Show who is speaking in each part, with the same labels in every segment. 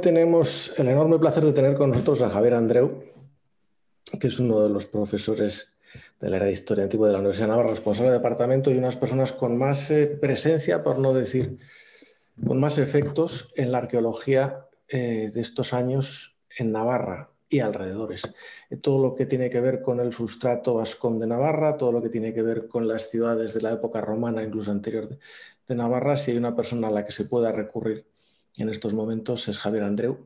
Speaker 1: tenemos el enorme placer de tener con nosotros a Javier Andreu, que es uno de los profesores de la era de Historia Antigua de la Universidad de Navarra, responsable de departamento y unas personas con más eh, presencia, por no decir con más efectos, en la arqueología eh, de estos años en Navarra y alrededores. Eh, todo lo que tiene que ver con el sustrato vascón de Navarra, todo lo que tiene que ver con las ciudades de la época romana, incluso anterior de Navarra, si hay una persona a la que se pueda recurrir en estos momentos es Javier Andreu,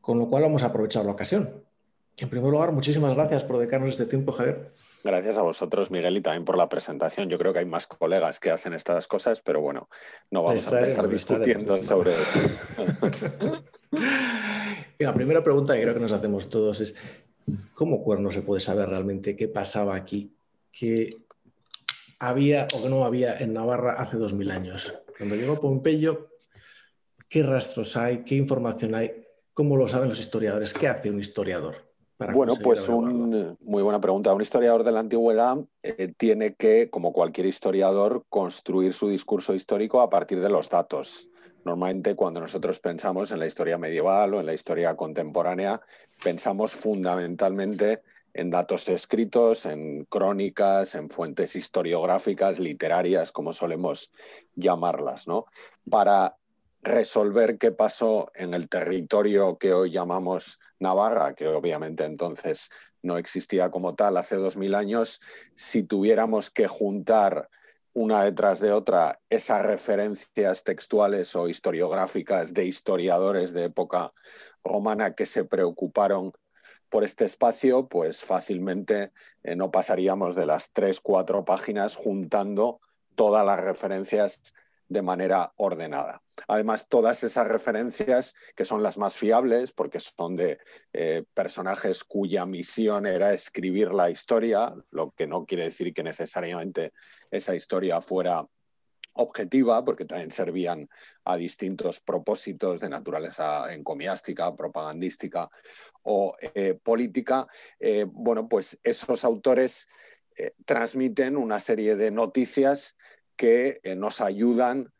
Speaker 1: con lo cual vamos a aprovechar la ocasión. En primer lugar, muchísimas gracias por dedicarnos este tiempo, Javier.
Speaker 2: Gracias a vosotros, Miguel, y también por la presentación. Yo creo que hay más colegas que hacen estas cosas, pero bueno, no vamos a empezar discutiendo sobre eso.
Speaker 1: la primera pregunta que creo que nos hacemos todos es, ¿cómo cuerno se puede saber realmente qué pasaba aquí? ¿Qué había o que no había en Navarra hace dos mil años? Cuando llegó Pompeyo, qué rastros hay, qué información hay, cómo lo saben los historiadores, qué hace un historiador. bueno, pues
Speaker 2: un, muy buena pregunta. Un historiador de la antigüedad eh, tiene que, como cualquier historiador, construir su discurso histórico a partir de los datos. Normalmente cuando nosotros pensamos en la historia medieval o en la historia contemporánea, pensamos fundamentalmente en datos escritos, en crónicas, en fuentes historiográficas, literarias, como solemos llamarlas. ¿no? Para resolver qué pasó en el territorio que hoy llamamos Navarra, que obviamente entonces no existía como tal hace dos mil años, si tuviéramos que juntar una detrás de otra esas referencias textuales o historiográficas de historiadores de época romana que se preocuparon por este espacio, pues fácilmente eh, no pasaríamos de las tres, cuatro páginas juntando todas las referencias de manera ordenada. Además, todas esas referencias, que son las más fiables, porque son de eh, personajes cuya misión era escribir la historia, lo que no quiere decir que necesariamente esa historia fuera objetiva, porque también servían a distintos propósitos de naturaleza encomiástica, propagandística o eh, política, eh, bueno, pues esos autores transmiten una serie de noticias que eh, nos ayudan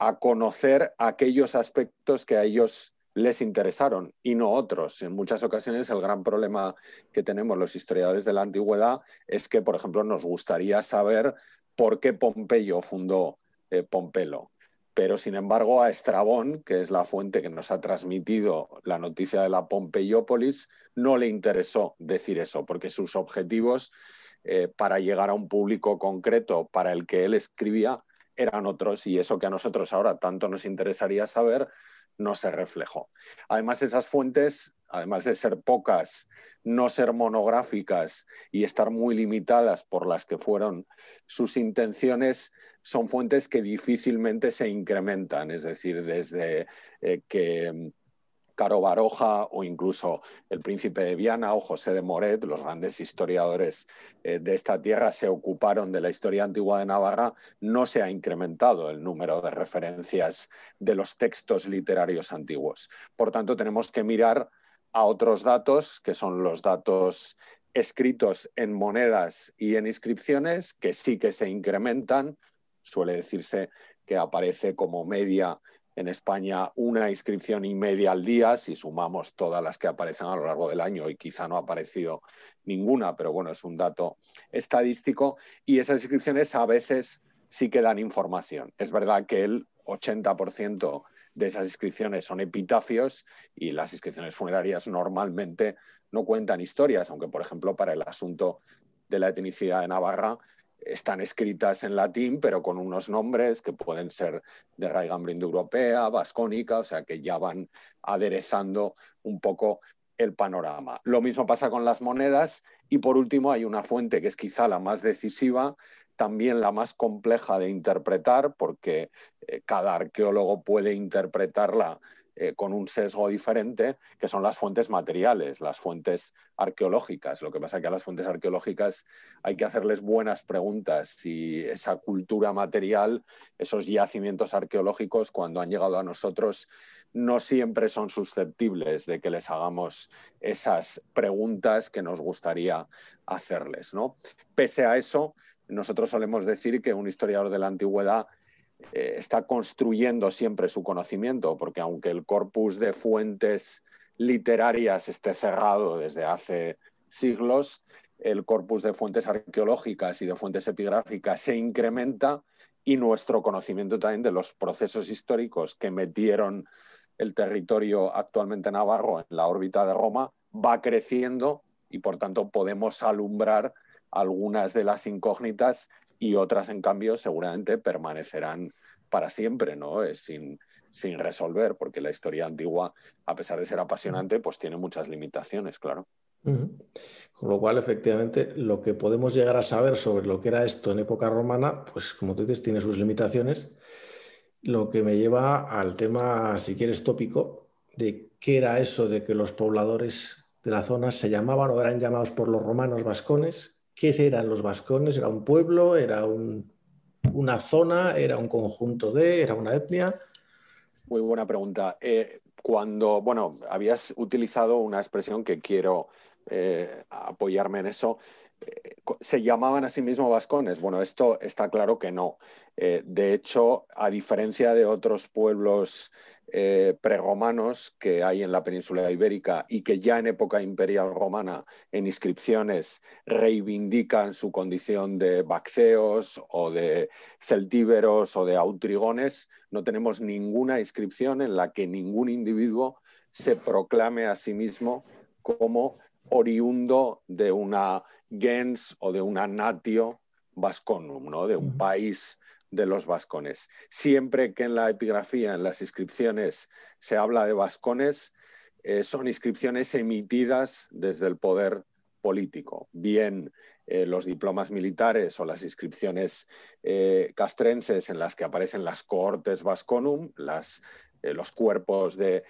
Speaker 2: a conocer aquellos aspectos que a ellos les interesaron y no otros. En muchas ocasiones el gran problema que tenemos los historiadores de la antigüedad es que, por ejemplo, nos gustaría saber por qué Pompeyo fundó eh, Pompelo. Pero, sin embargo, a Estrabón, que es la fuente que nos ha transmitido la noticia de la Pompeyópolis, no le interesó decir eso, porque sus objetivos eh, para llegar a un público concreto para el que él escribía eran otros y eso que a nosotros ahora tanto nos interesaría saber no se reflejó. Además, esas fuentes, además de ser pocas, no ser monográficas y estar muy limitadas por las que fueron sus intenciones, son fuentes que difícilmente se incrementan, es decir, desde eh, que mm, Caro Baroja o incluso el príncipe de Viana o José de Moret, los grandes historiadores eh, de esta tierra, se ocuparon de la historia antigua de Navarra, no se ha incrementado el número de referencias de los textos literarios antiguos. Por tanto, tenemos que mirar a otros datos, que son los datos escritos en monedas y en inscripciones, que sí que se incrementan, suele decirse que aparece como media en España una inscripción y media al día, si sumamos todas las que aparecen a lo largo del año y quizá no ha aparecido ninguna, pero bueno, es un dato estadístico y esas inscripciones a veces sí que dan información. Es verdad que el 80% de esas inscripciones son epitafios y las inscripciones funerarias normalmente no cuentan historias, aunque por ejemplo para el asunto de la etnicidad de Navarra están escritas en latín, pero con unos nombres que pueden ser de indo europea, vascónica, o sea que ya van aderezando un poco el panorama. Lo mismo pasa con las monedas y por último hay una fuente que es quizá la más decisiva, también la más compleja de interpretar porque eh, cada arqueólogo puede interpretarla eh, con un sesgo diferente, que son las fuentes materiales, las fuentes arqueológicas. Lo que pasa es que a las fuentes arqueológicas hay que hacerles buenas preguntas y esa cultura material, esos yacimientos arqueológicos, cuando han llegado a nosotros, no siempre son susceptibles de que les hagamos esas preguntas que nos gustaría hacerles. ¿no? Pese a eso, nosotros solemos decir que un historiador de la antigüedad eh, está construyendo siempre su conocimiento, porque aunque el corpus de fuentes literarias esté cerrado desde hace siglos, el corpus de fuentes arqueológicas y de fuentes epigráficas se incrementa y nuestro conocimiento también de los procesos históricos que metieron el territorio actualmente navarro en la órbita de Roma va creciendo y por tanto podemos alumbrar algunas de las incógnitas y otras, en cambio, seguramente permanecerán para siempre, ¿no? es eh, sin, resolver, porque la historia antigua, a pesar de ser apasionante, pues tiene muchas limitaciones, claro.
Speaker 1: Con lo cual, efectivamente, lo que podemos llegar a saber sobre lo que era esto en época romana, pues como tú dices, tiene sus limitaciones. Lo que me lleva al tema, si quieres, tópico, de qué era eso de que los pobladores de la zona se llamaban o eran llamados por los romanos vascones ¿Qué eran los vascones? ¿Era un pueblo? ¿Era
Speaker 2: una zona? ¿Era un conjunto de? ¿Era una etnia? Muy buena pregunta. Eh, cuando, bueno, habías utilizado una expresión que quiero eh, apoyarme en eso. Eh, se llamaban a sí mismos vascones. Bueno, esto está claro que no. Eh, de hecho, a diferencia de otros pueblos eh, preromanos que hay en la península ibérica y que ya en época imperial romana en inscripciones reivindican su condición de bacceos o de celtíberos o de autrigones, no tenemos ninguna inscripción en la que ningún individuo se proclame a sí mismo como oriundo de una gens o de una natio vasconum, ¿no? de un país de los vascones. Siempre que en la epigrafía, en las inscripciones, se habla de vascones, eh, son inscripciones emitidas desde el poder político, bien eh, los diplomas militares o las inscripciones eh, castrenses en las que aparecen las cohortes vasconum, los cuerpos de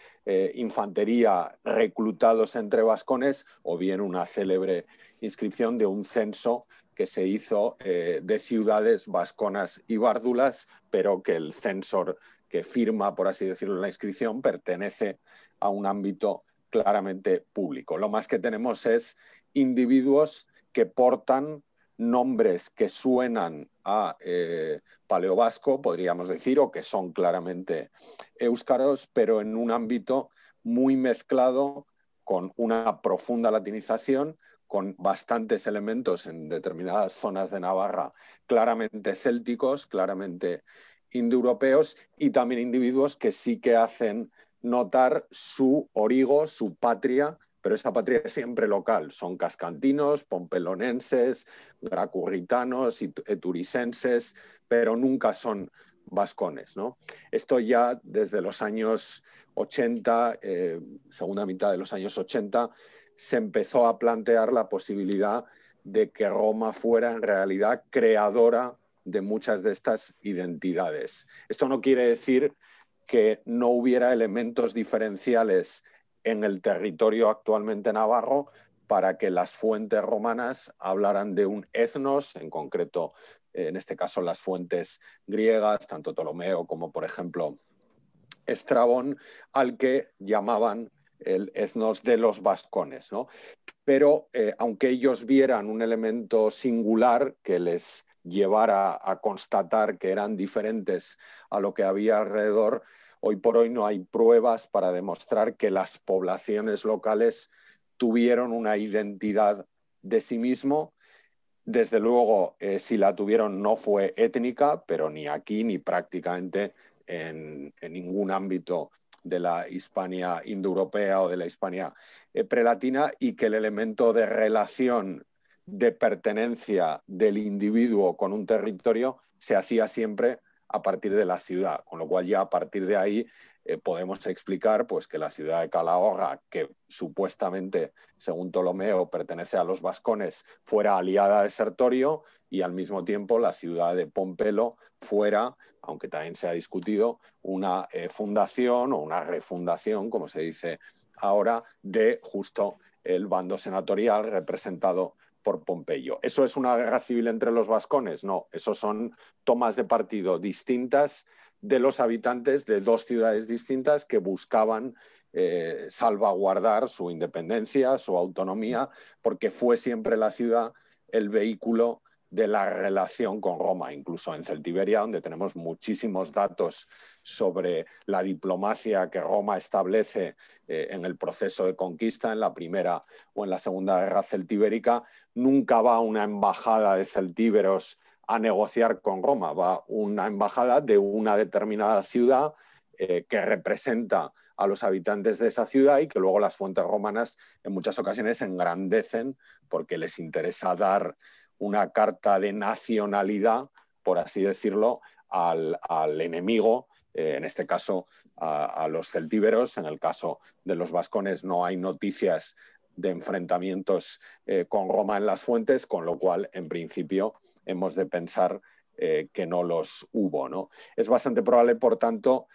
Speaker 2: infantería reclutados entre vascones, o bien una célebre inscripción de un censo que se hizo eh, de ciudades vasconas y bárdulas, pero que el censor que firma, por así decirlo, la inscripción pertenece a un ámbito claramente público. Lo más que tenemos es individuos que portan nombres que suenan a eh, paleovasco, podríamos decir, o que son claramente euskaros, pero en un ámbito muy mezclado con una profunda latinización con bastantes elementos en determinadas zonas de Navarra, claramente célticos, claramente indoeuropeos y también individuos que sí que hacen notar su origo, su patria, pero esa patria es siempre local. Son cascantinos, pompelonenses, y eturisenses, eh, pero nunca son vascones. ¿no? Esto ya desde los años 80, eh, segunda mitad de los años 80, se empezó a plantear la posibilidad de que Roma fuera en realidad creadora de muchas de estas identidades. Esto no quiere decir que no hubiera elementos diferenciales en el territorio actualmente navarro para que las fuentes romanas hablaran de un etnos, en concreto, en este caso las fuentes griegas, tanto Ptolomeo como por ejemplo Estrabón, al que llamaban el etnos de los vascones, ¿no? Pero eh, aunque ellos vieran un elemento singular que les llevara a constatar que eran diferentes a lo que había alrededor, hoy por hoy no hay pruebas para demostrar que las poblaciones locales tuvieron una identidad de sí mismo. Desde luego, eh, si la tuvieron, no fue étnica, pero ni aquí ni prácticamente en, en ningún ámbito de la Hispania indoeuropea o de la Hispania eh, prelatina y que el elemento de relación de pertenencia del individuo con un territorio se hacía siempre a partir de la ciudad, con lo cual ya a partir de ahí eh, podemos explicar pues, que la ciudad de Calahorra, que supuestamente, según Ptolomeo, pertenece a los vascones, fuera aliada de Sertorio y al mismo tiempo la ciudad de Pompelo fuera, aunque también se ha discutido, una eh, fundación o una refundación, como se dice ahora, de justo el bando senatorial representado por Pompeyo. ¿Eso es una guerra civil entre los vascones? No, eso son tomas de partido distintas de los habitantes de dos ciudades distintas que buscaban eh, salvaguardar su independencia, su autonomía, porque fue siempre la ciudad el vehículo de la relación con Roma, incluso en Celtiberia, donde tenemos muchísimos datos sobre la diplomacia que Roma establece eh, en el proceso de conquista, en la primera o en la segunda guerra celtibérica, nunca va una embajada de celtíberos a negociar con Roma, va una embajada de una determinada ciudad eh, que representa a los habitantes de esa ciudad y que luego las fuentes romanas en muchas ocasiones engrandecen porque les interesa dar una carta de nacionalidad, por así decirlo, al, enemigo, eh, en este caso a, a, los celtíberos, en el caso de los vascones no hay noticias de enfrentamientos eh, con Roma en las fuentes, con lo cual, en principio, hemos de pensar eh, que no los hubo. ¿no? Es bastante probable, por tanto,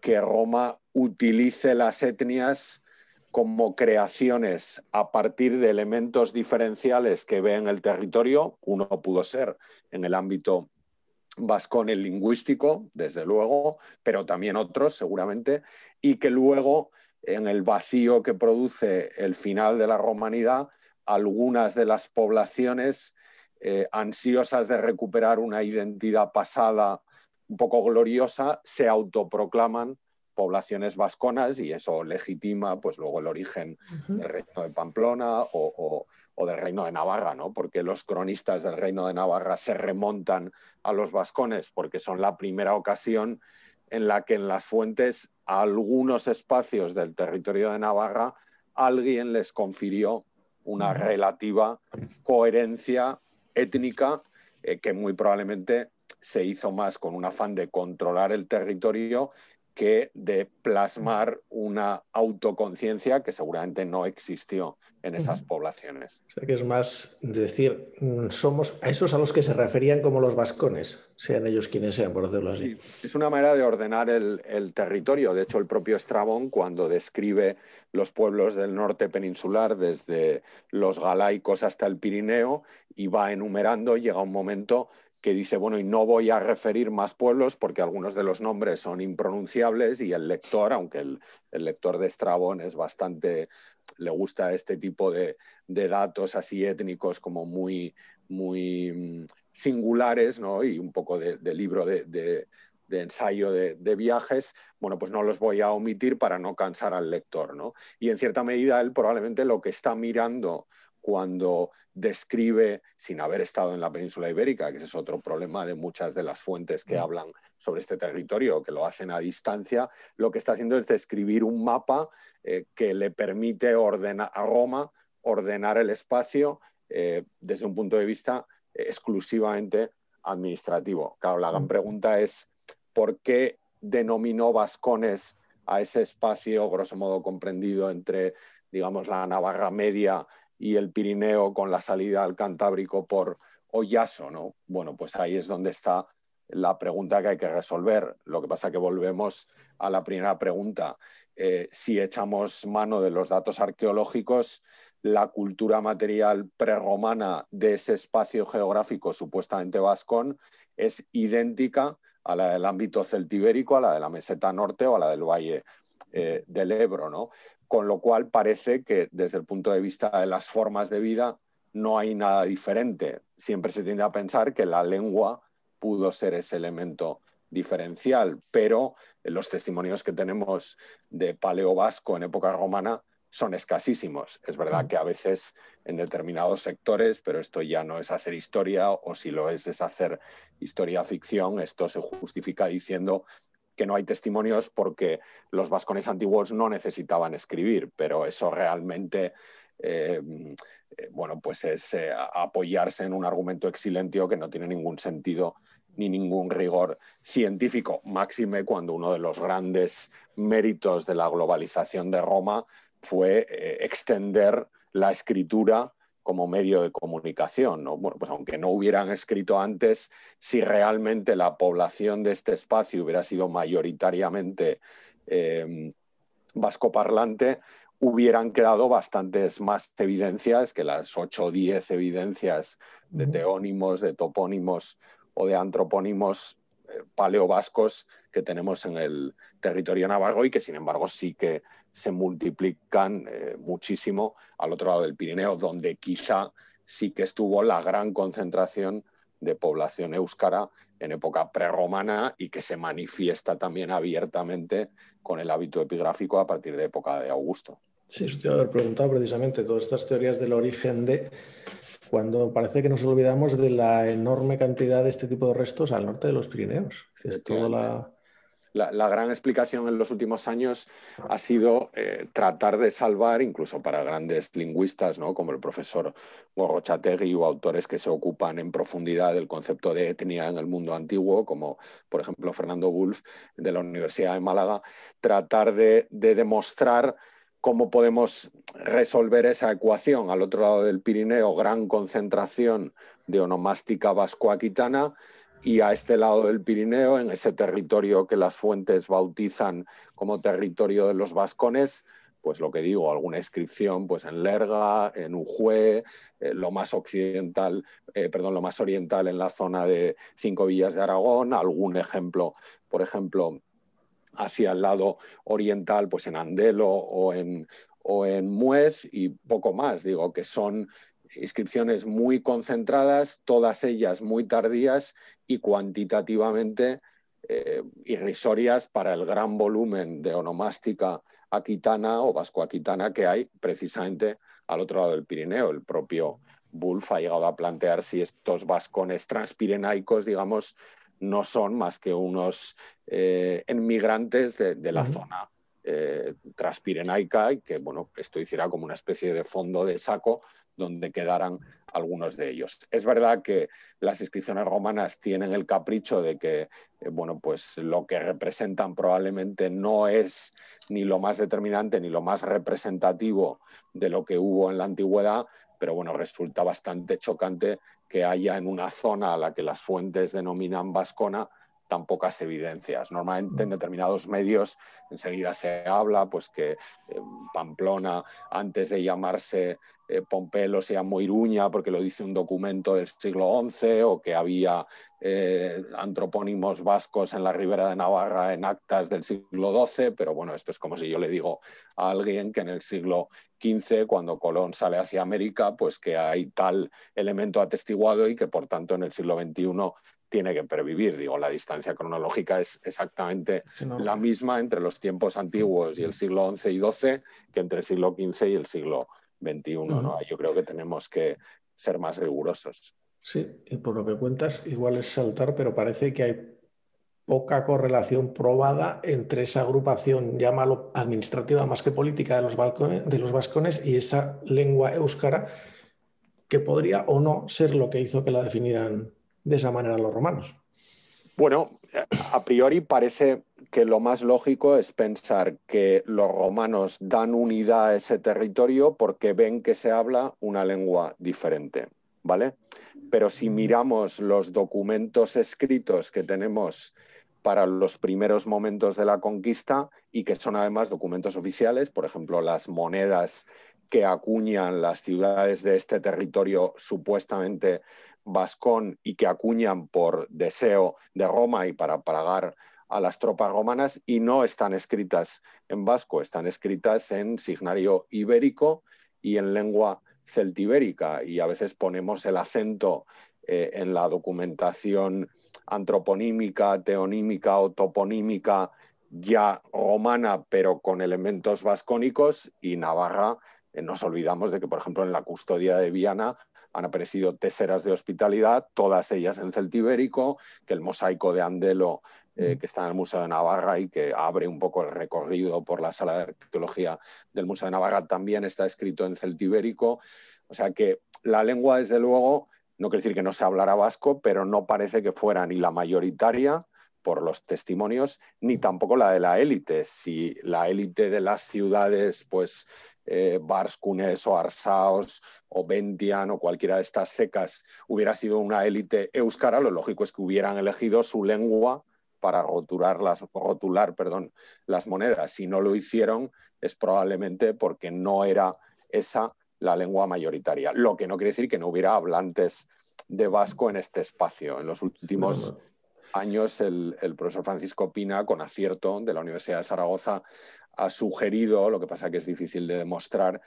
Speaker 2: que Roma utilice las etnias como creaciones a partir de elementos diferenciales que ve en el territorio. Uno pudo ser en el ámbito vascón y lingüístico, desde luego, pero también otros seguramente, y que luego en el vacío que produce el final de la romanidad, algunas de las poblaciones eh, ansiosas de recuperar una identidad pasada un poco gloriosa se autoproclaman poblaciones vasconas y eso legitima pues luego el origen del reino de Pamplona o, o, del reino de Navarra, ¿no? Porque los cronistas del reino de Navarra se remontan a los vascones porque son la primera ocasión en la que en las fuentes algunos espacios del territorio de Navarra alguien les confirió una relativa coherencia étnica eh, que muy probablemente se hizo más con un afán de controlar el territorio que de plasmar una autoconciencia que seguramente no existió en esas poblaciones.
Speaker 1: O sea que es más decir, mm, somos a esos a los que se referían como los vascones, sean ellos quienes sean, por decirlo así.
Speaker 2: es una manera de ordenar el, el, territorio. De hecho, el propio Estrabón, cuando describe los pueblos del norte peninsular, desde los galaicos hasta el Pirineo, y va enumerando, llega un momento que dice, bueno, y no voy a referir más pueblos porque algunos de los nombres son impronunciables y el lector, aunque el, lector de Estrabón es bastante, le gusta este tipo de, datos así étnicos como muy, muy mm, singulares, ¿no? Y un poco de, libro de, ensayo de, viajes, bueno, pues no los voy a omitir para no cansar al lector, Y en cierta medida él probablemente lo que está mirando cuando describe, sin haber estado en la península ibérica, que ese es otro problema de muchas de las fuentes que mm. hablan sobre este territorio, que lo hacen a distancia, lo que está haciendo es describir un mapa eh, que le permite ordenar, a Roma ordenar el espacio eh, desde un punto de vista exclusivamente administrativo. Claro, la gran mm. pregunta es, ¿por qué denominó Vascones a ese espacio, grosso modo comprendido entre, digamos, la Navarra media y el Pirineo con la salida al Cantábrico por Ollaso, ¿no? Bueno, pues ahí es donde está la pregunta que hay que resolver. Lo que pasa que volvemos a la primera pregunta. Eh, si echamos mano de los datos arqueológicos, la cultura material prerromana de ese espacio geográfico supuestamente vascón es idéntica a la del ámbito celtibérico, a la de la meseta norte o a la del valle eh, del Ebro. ¿no? con lo cual parece que desde el punto de vista de las formas de vida no hay nada diferente. Siempre se tiende a pensar que la lengua pudo ser ese elemento diferencial, pero los testimonios que tenemos de paleo vasco en época romana son escasísimos. Es verdad mm. que a veces en determinados sectores, pero esto ya no es hacer historia, o si lo es, es hacer historia ficción, esto se justifica diciendo que no hay testimonios porque los vascones antiguos no necesitaban escribir, pero eso realmente eh, eh, bueno, pues es eh, apoyarse en un argumento exilentio que no tiene ningún sentido ni ningún rigor científico, máxime cuando uno de los grandes méritos de la globalización de Roma fue extender la escritura como medio de comunicación. pues aunque no hubieran escrito antes, si realmente la población de este espacio hubiera sido mayoritariamente em, vascoparlante, hubieran quedado bastantes más evidencias que las 8 o 10 evidencias de teónimos, de topónimos o de antropónimos paleovascos que tenemos en el territorio navarro y que sin embargo sí que se multiplican eh, muchísimo al otro lado del Pirineo, donde quizá sí que estuvo la gran concentración de población euskara en época prerromana y que se manifiesta también abiertamente con el hábito epigráfico a partir de época de Augusto.
Speaker 1: Sí, usted haber preguntado precisamente todas estas teorías del origen de cuando parece que nos olvidamos de la enorme cantidad de este tipo de restos al norte de los Pirineos.
Speaker 2: la... gran explicación en los últimos años ha sido eh, tratar de salvar, incluso para grandes lingüistas, ¿no? como el profesor Gorrochategui o autores que se ocupan en profundidad del concepto de etnia en el mundo antiguo, como por ejemplo Fernando Wolf de la Universidad de Málaga, tratar de demostrar cómo podemos resolver esa ecuación. Al otro lado del Pirineo, gran concentración de onomástica vascoaquitana y a este lado del Pirineo, en ese territorio que las fuentes bautizan como territorio de los vascones, pues lo que digo, alguna inscripción pues en Lerga, en Ujue, eh, lo más occidental, eh, perdón, lo más oriental en la zona de Cinco Villas de Aragón, algún ejemplo, por ejemplo, hacia el lado oriental, pues en Andelo o en, o en Muez y poco más. Digo que son inscripciones muy concentradas, todas ellas muy tardías y cuantitativamente eh, irrisorias para el gran volumen de onomástica aquitana o vasco-aquitana que hay precisamente al otro lado del Pirineo. El propio Bulf ha llegado a plantear si estos vascones transpirenaicos, digamos, no son más que unos eh, inmigrantes de, la zona eh, transpirenaica y que bueno, esto hiciera como una especie de fondo de saco donde quedaran algunos de ellos. Es verdad que las inscripciones romanas tienen el capricho de que eh, bueno, pues lo que representan probablemente no es ni lo más determinante ni lo más representativo de lo que hubo en la antigüedad, pero bueno, resulta bastante chocante que haya en una zona a la que las fuentes denominan vascona, tan pocas evidencias. Normalmente en determinados medios enseguida se habla pues que eh, Pamplona antes de llamarse Pompeyo eh, Pompelo se llamó Iruña porque lo dice un documento del siglo XI o que había eh, antropónimos vascos en la Ribera de Navarra en actas del siglo XII, pero bueno, esto es como si yo le digo a alguien que en el siglo XV, cuando Colón sale hacia América, pues que hay tal elemento atestiguado y que por tanto en el siglo XXI tiene que pervivir. Digo, la distancia cronológica es exactamente la misma entre los tiempos antiguos y el siglo XI y XII que entre el siglo XV y el siglo XXI. Yo creo que tenemos que ser más rigurosos.
Speaker 1: Sí, y por lo que cuentas, igual es saltar, pero parece que hay poca correlación probada entre esa agrupación, llámalo administrativa más que política, de los, de los vascones y esa lengua euskara que podría o no ser lo que hizo que la definieran de esa manera los romanos.
Speaker 2: Bueno, a priori parece que lo más lógico es pensar que los romanos dan unidad a ese territorio porque ven que se habla una lengua diferente, ¿vale? Pero si mm. miramos los documentos escritos que tenemos para los primeros momentos de la conquista y que son además documentos oficiales, por ejemplo, las monedas que acuñan las ciudades de este territorio supuestamente vascón y que acuñan por deseo de Roma y para pagar a las tropas romanas y no están escritas en vasco, están escritas en signario ibérico y en lengua celtibérica y a veces ponemos el acento eh, en la documentación antroponímica, teonímica o toponímica ya romana, pero con elementos vascónicos y Navarra. Eh, nos olvidamos de que, por ejemplo, en la custodia de Viana han aparecido teseras de hospitalidad, todas ellas en celtibérico, que el mosaico de Andelo, eh, que está en el Museo de Navarra y que abre un poco el recorrido por la sala de arqueología del Museo de Navarra, también está escrito en celtibérico. O sea que la lengua, desde luego, no quiere decir que no se hablara vasco, pero no parece que fuera ni la mayoritaria por los testimonios, ni tampoco la de la élite. Si la élite de las ciudades, pues Vars, eh, Barskunes o Arsaos o Bentian o cualquiera de estas cecas hubiera sido una élite euskara, lo lógico es que hubieran elegido su lengua para rotular, las, monedas. Si no lo hicieron es probablemente porque no era esa la lengua mayoritaria, lo que no quiere decir que no hubiera hablantes de vasco en este espacio. En los últimos años, el, profesor Francisco Pina, con acierto de la Universidad de Zaragoza, ha sugerido, lo que pasa que es difícil de demostrar,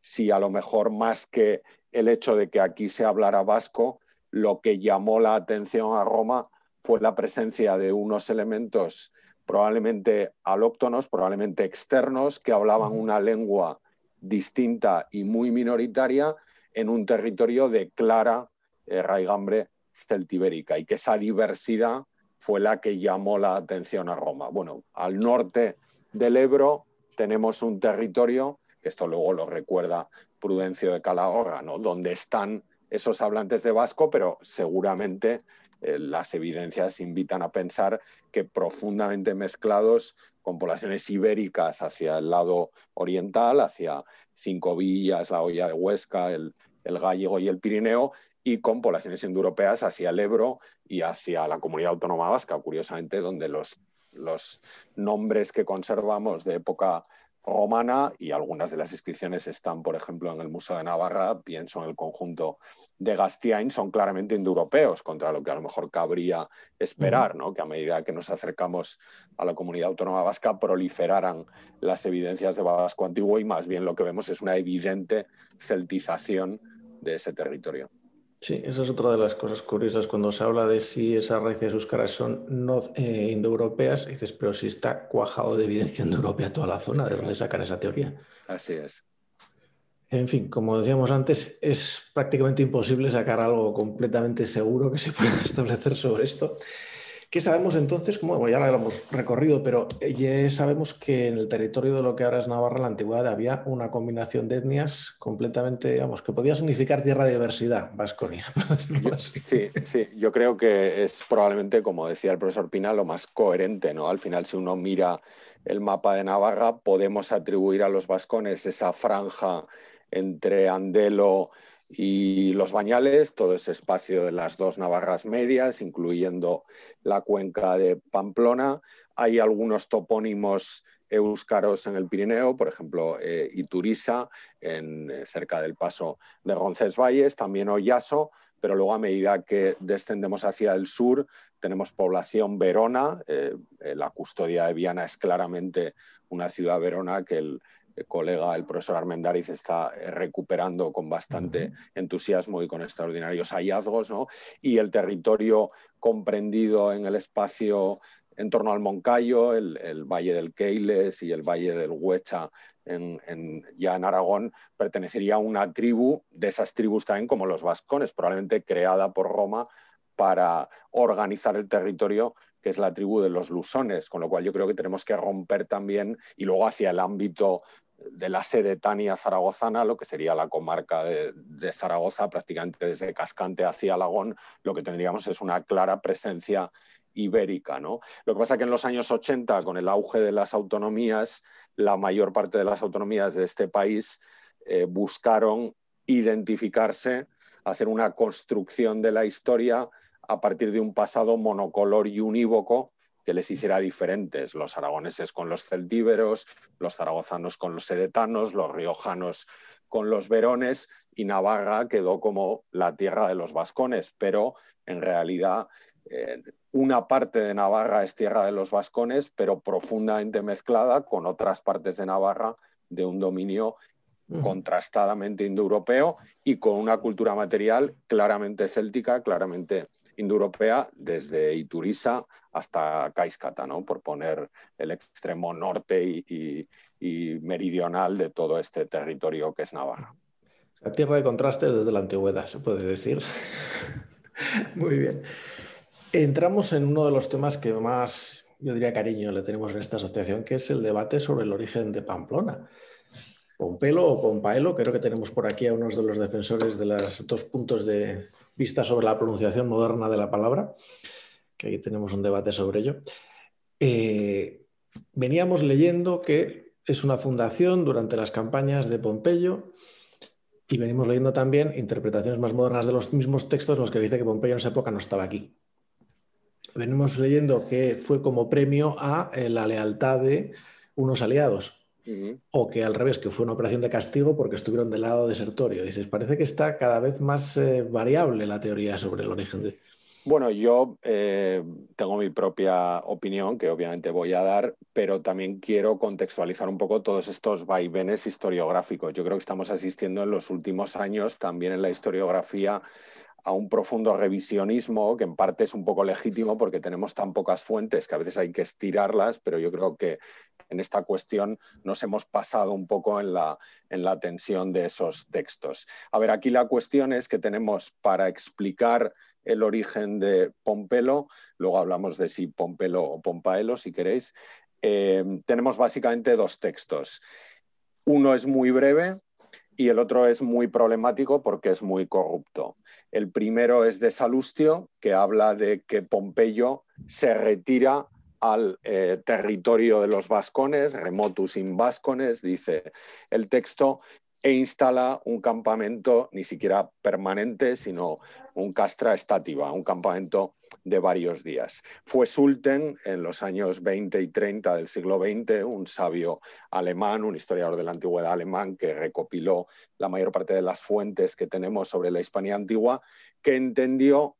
Speaker 2: si a lo mejor más que el hecho de que aquí se hablara vasco, lo que llamó la atención a Roma fue la presencia de unos elementos probablemente alóctonos, probablemente externos, que hablaban una lengua distinta y muy minoritaria en un territorio de clara eh, raigambre celtibérica y que esa diversidad fue la que llamó la atención a Roma. Bueno, al norte del Ebro tenemos un territorio, esto luego lo recuerda Prudencio de Calahorra, ¿no? donde están esos hablantes de vasco, pero seguramente eh, las evidencias invitan a pensar que profundamente mezclados con poblaciones ibéricas hacia el lado oriental, hacia Cinco Villas, la olla de Huesca, el, el Gallego y el Pirineo, y con poblaciones indoeuropeas hacia el Ebro y hacia la comunidad autónoma vasca, curiosamente, donde los los nombres que conservamos de época romana y algunas de las inscripciones están, por ejemplo, en el Museo de Navarra, pienso en el conjunto de Gastiain, son claramente indoeuropeos, contra lo que a lo mejor cabría esperar, ¿no? que a medida que nos acercamos a la comunidad autónoma vasca proliferaran las evidencias de vasco antiguo y más bien lo que vemos es una evidente celtización de ese territorio.
Speaker 1: Sí, esa es otra de las cosas curiosas cuando se habla de si esas raíces euskaras son no eh, indoeuropeas, dices, pero si está cuajado de evidencia indoeuropea toda la zona, ¿de dónde sacan esa teoría? Así es. En fin, como decíamos antes, es prácticamente imposible sacar algo completamente seguro que se pueda establecer sobre esto. ¿Qué sabemos entonces? bueno, ya lo hemos recorrido, pero eh, ya sabemos que en el territorio de lo que ahora es Navarra, en la antigüedad, había una combinación de etnias completamente, digamos, que podía significar tierra de diversidad,
Speaker 2: Vasconia. Sí, sí, yo creo que es probablemente, como decía el profesor Pina, lo más coherente, ¿no? Al final, si uno mira el mapa de Navarra, podemos atribuir a los vascones esa franja entre Andelo, y los bañales, todo ese espacio de las dos Navarras medias, incluyendo la cuenca de Pamplona. Hay algunos topónimos Euskaros en el Pirineo, por ejemplo, eh, Iturisa, en, eh, cerca del paso de Roncesvalles, también Oyaso, pero luego a medida que descendemos hacia el sur, tenemos población verona, eh, la custodia de Viana es claramente una ciudad verona que el, eh, colega, el profesor Armendariz, está eh, recuperando con bastante entusiasmo y con extraordinarios hallazgos, ¿no? y el territorio comprendido en el espacio en torno al Moncayo, el, Valle del Keiles y el Valle del Huecha ya en Aragón, pertenecería a una tribu, de esas tribus también como los vascones, probablemente creada por Roma para organizar el territorio que es la tribu de los lusones, con lo cual yo creo que tenemos que romper también y luego hacia el ámbito de la sede tania zaragozana, lo que sería la comarca de, Zaragoza, prácticamente desde Cascante hacia Alagón, lo que tendríamos es una clara presencia ibérica. ¿no? Lo que pasa es que en los años 80, con el auge de las autonomías, la mayor parte de las autonomías de este país eh, buscaron identificarse, hacer una construcción de la historia a partir de un pasado monocolor y unívoco que les hiciera diferentes, los aragoneses con los celtíberos, los zaragozanos con los sedetanos, los riojanos con los verones y Navarra quedó como la tierra de los vascones, pero en realidad eh, una parte de Navarra es tierra de los vascones, pero profundamente mezclada con otras partes de Navarra de un dominio contrastadamente indoeuropeo y con una cultura material claramente céltica, claramente indoeuropea desde Iturisa hasta Caiskata, ¿no? por poner el extremo norte y, y meridional de todo este territorio que es Navarra.
Speaker 1: La tierra de contrastes desde la antigüedad, se puede decir. Muy bien. Entramos en uno de los temas que más, yo diría, cariño le tenemos en esta asociación, que es el debate sobre el origen de Pamplona pompeo o Pompaelo, creo que tenemos por aquí a unos de los defensores de los dos puntos de vista sobre la pronunciación moderna de la palabra, que aquí tenemos un debate sobre ello. Eh, veníamos leyendo que es una fundación durante las campañas de Pompeyo y venimos leyendo también interpretaciones más modernas de los mismos textos en los que dice que Pompeyo en esa época no estaba aquí. Venimos leyendo que fue como premio a eh, la lealtad de unos aliados, o que al revés, que fue una operación de castigo porque estuvieron del lado de Sertorio. Dices, parece que está cada vez más
Speaker 2: eh, variable la teoría sobre el origen de... Bueno, yo eh, tengo mi propia opinión que obviamente voy a dar, pero también quiero contextualizar un poco todos estos vaivenes historiográficos. Yo creo que estamos asistiendo en los últimos años también en la historiografía a un profundo revisionismo que en parte es un poco legítimo porque tenemos tan pocas fuentes que a veces hay que estirarlas, pero yo creo que en esta cuestión nos hemos pasado un poco en la, tensión de esos textos. A ver, aquí la cuestión es que tenemos para explicar el origen de Pompelo, luego hablamos de si Pompelo o Pompaelo, si queréis, eh, tenemos básicamente dos textos. Uno es muy breve, y el otro es muy problemático porque es muy corrupto. El primero es de Salustio, que habla de que Pompeyo se retira al eh, territorio de los vascones, remotus in vascones, dice el texto, e instala un campamento ni siquiera permanente, sino un castra estativa, un campamento de varios días. Fue Sulten en los años 20 y 30 del siglo XX, un sabio alemán, un historiador de la antigüedad alemán que recopiló la mayor parte de las fuentes que tenemos sobre la Hispania antigua, que entendió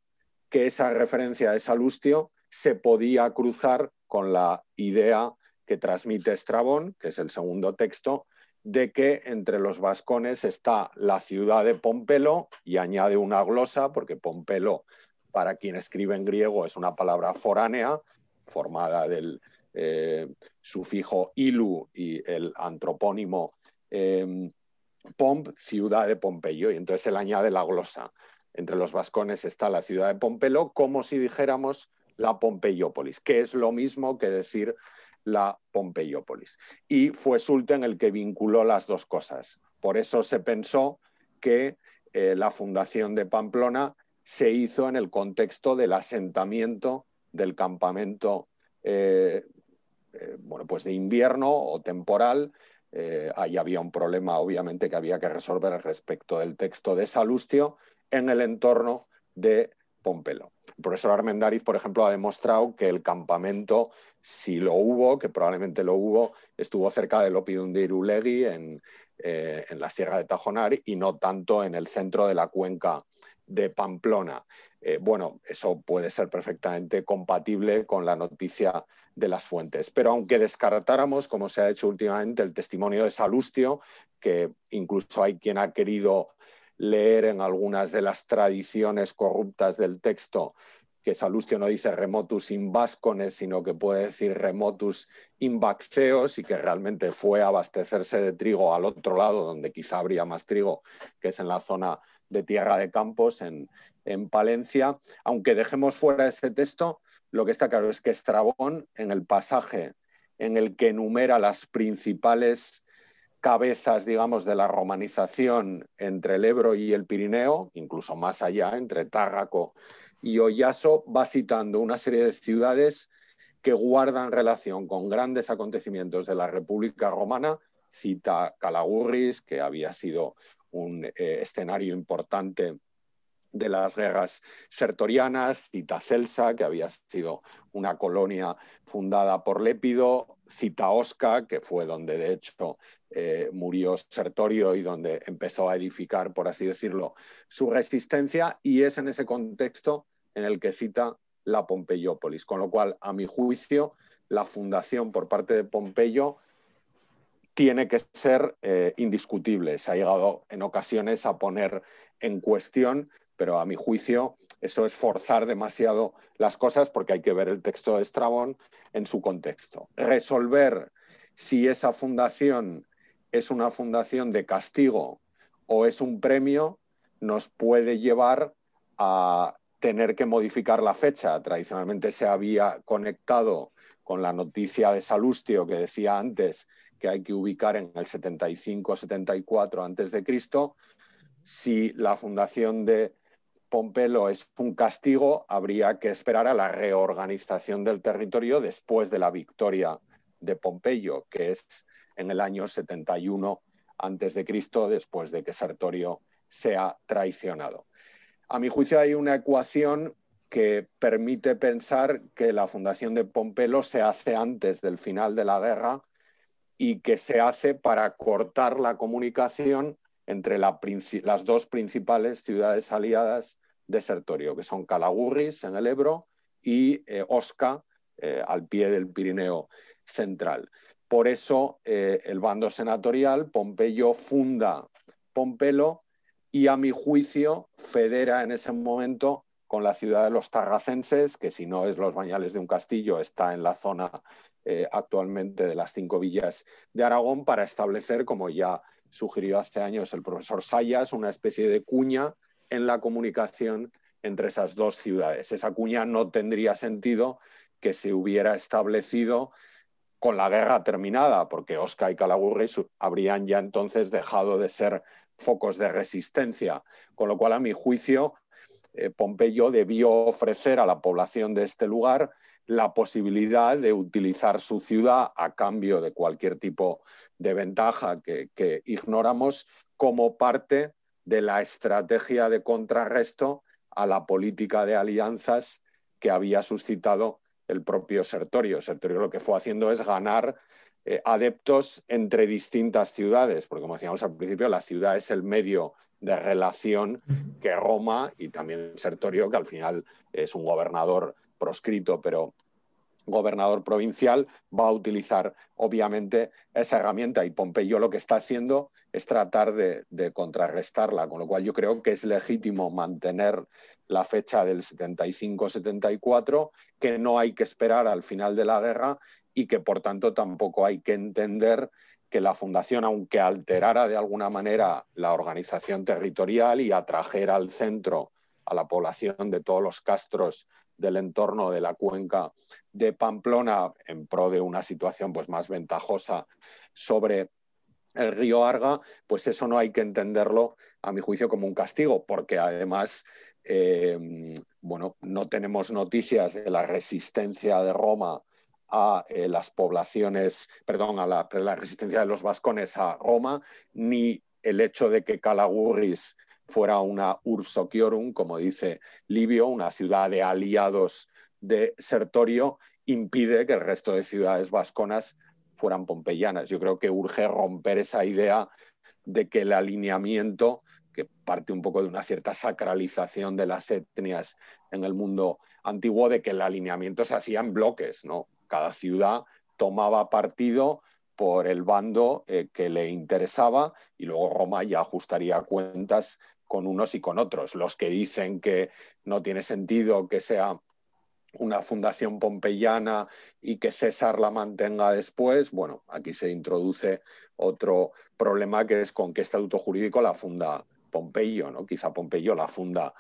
Speaker 2: que esa referencia de Salustio se podía cruzar con la idea que transmite Estrabón, que es el segundo texto, de que entre los vascones está la ciudad de Pompelo y añade una glosa, porque Pompelo, para quien escribe en griego, es una palabra foránea, formada del eh, sufijo ilu y el antropónimo em, pomp, ciudad de Pompeyo, y entonces él añade la glosa. Entre los vascones está la ciudad de Pompelo, como si dijéramos la Pompeyópolis, que es lo mismo que decir la Pompeyópolis. Y fue en el que vinculó las dos cosas. Por eso se pensó que eh, la fundación de Pamplona se hizo en el contexto del asentamiento del campamento eh, eh, bueno, pues de invierno o temporal. ahí había un problema, obviamente, que había que resolver respecto del texto de Salustio en el entorno de Pompelo. El profesor Armendariz, por ejemplo, ha demostrado que el campamento, si lo hubo, que probablemente lo hubo, estuvo cerca del Opidum de Irulegui, eh, en, la Sierra de Tajonar, y no tanto en el centro de la cuenca de Pamplona. Eh, bueno, eso puede ser perfectamente compatible con la noticia de las fuentes. Pero aunque descartáramos, como se ha hecho últimamente, el testimonio de Salustio, que incluso hay quien ha querido leer en algunas de las tradiciones corruptas del texto que Salustio no dice remotus in vascones, sino que puede decir remotus in bacceos y que realmente fue abastecerse de trigo al otro lado, donde quizá habría más trigo, que es en la zona de Tierra de Campos, en, en Palencia. Aunque dejemos fuera ese texto, lo que está claro es que Estrabón, en el pasaje en el que enumera las principales cabezas, digamos, de la romanización entre el Ebro y el Pirineo, incluso más allá, entre Tárraco y Ollaso, va citando una serie de ciudades que guardan relación con grandes acontecimientos de la República Romana. Cita Calagurris, que había sido un eh, escenario importante de las guerras sertorianas, Cita Celsa, que había sido una colonia fundada por Lépido, Cita Osca, que fue donde de hecho eh, murió Sertorio y donde empezó a edificar, por así decirlo, su resistencia, y es en ese contexto en el que cita la Pompeyópolis. Con lo cual, a mi juicio, la fundación por parte de Pompeyo tiene que ser eh, indiscutible. Se ha llegado en ocasiones a poner en cuestión pero a mi juicio eso es forzar demasiado las cosas porque hay que ver el texto de Estrabón en su contexto. Resolver si esa fundación es una fundación de castigo o es un premio nos puede llevar a tener que modificar la fecha. Tradicionalmente se había conectado con la noticia de Salustio que decía antes que hay que ubicar en el 75-74 antes de Cristo. Si la fundación de Pompelo es un castigo, habría que esperar a la reorganización del territorio después de la victoria de Pompeyo, que es en el año 71 antes de Cristo, después de que Sertorio sea traicionado. A mi juicio hay una ecuación que permite pensar que la fundación de Pompeyo se hace antes del final de la guerra y que se hace para cortar la comunicación entre las dos principales ciudades aliadas desertorio que son Calagurris en el Ebro y eh, Osca eh, al pie del Pirineo central. Por eso eh, el bando senatorial, Pompeyo funda Pompelo y a mi juicio federa en ese momento con la ciudad de los Tarracenses, que si no es los bañales de un castillo, está en la zona actualmente de las cinco villas de Aragón, para establecer, como ya sugirió hace años el profesor Sayas, una especie de cuña en la comunicación entre esas dos ciudades. Esa cuña no tendría sentido que se hubiera establecido con la guerra terminada, porque Oscar y Calagurri habrían ya entonces dejado de ser focos de resistencia. Con lo cual, a mi juicio, eh, Pompeyo debió ofrecer a la población de este lugar la posibilidad de utilizar su ciudad a cambio de cualquier tipo de ventaja que, que ignoramos como parte de la estrategia de contrarresto a la política de alianzas que había suscitado el propio Sertorio. Sertorio lo que fue haciendo es ganar eh, adeptos entre distintas ciudades, porque como decíamos al principio, la ciudad es el medio de relación que Roma y también Sertorio, que al final es un gobernador proscrito, pero gobernador provincial va a utilizar obviamente esa herramienta y Pompeyo lo que está haciendo es tratar de, contrarrestarla, con lo cual yo creo que es legítimo mantener la fecha del 75-74, que no hay que esperar al final de la guerra y que por tanto tampoco hay que entender que la fundación, aunque alterara de alguna manera la organización territorial y atrajera al centro a la población de todos los castros del entorno de la cuenca de Pamplona en pro de una situación pues, más ventajosa sobre el río Arga, pues eso no hay que entenderlo, a mi juicio, como un castigo, porque además, eh, bueno, no tenemos noticias de la resistencia de Roma a eh, las poblaciones, perdón, a la, la, resistencia de los vascones a Roma, ni el hecho de que Calagurris fuera una Ursociorum, como dice Livio, una ciudad de aliados de Sertorio, impide que el resto de ciudades vasconas fueran pompeyanas. Yo creo que urge romper esa idea de que el alineamiento, que parte un poco de una cierta sacralización de las etnias en el mundo antiguo, de que el alineamiento se hacía en bloques, ¿no? Cada ciudad tomaba partido por el bando eh, que le interesaba y luego Roma ya ajustaría cuentas con unos y con otros. Los que dicen que no tiene sentido que sea una fundación pompeyana y que César la mantenga después, bueno, aquí se introduce otro problema que es con qué estatuto jurídico la funda Pompeyo, ¿no? Quizá Pompeyo la funda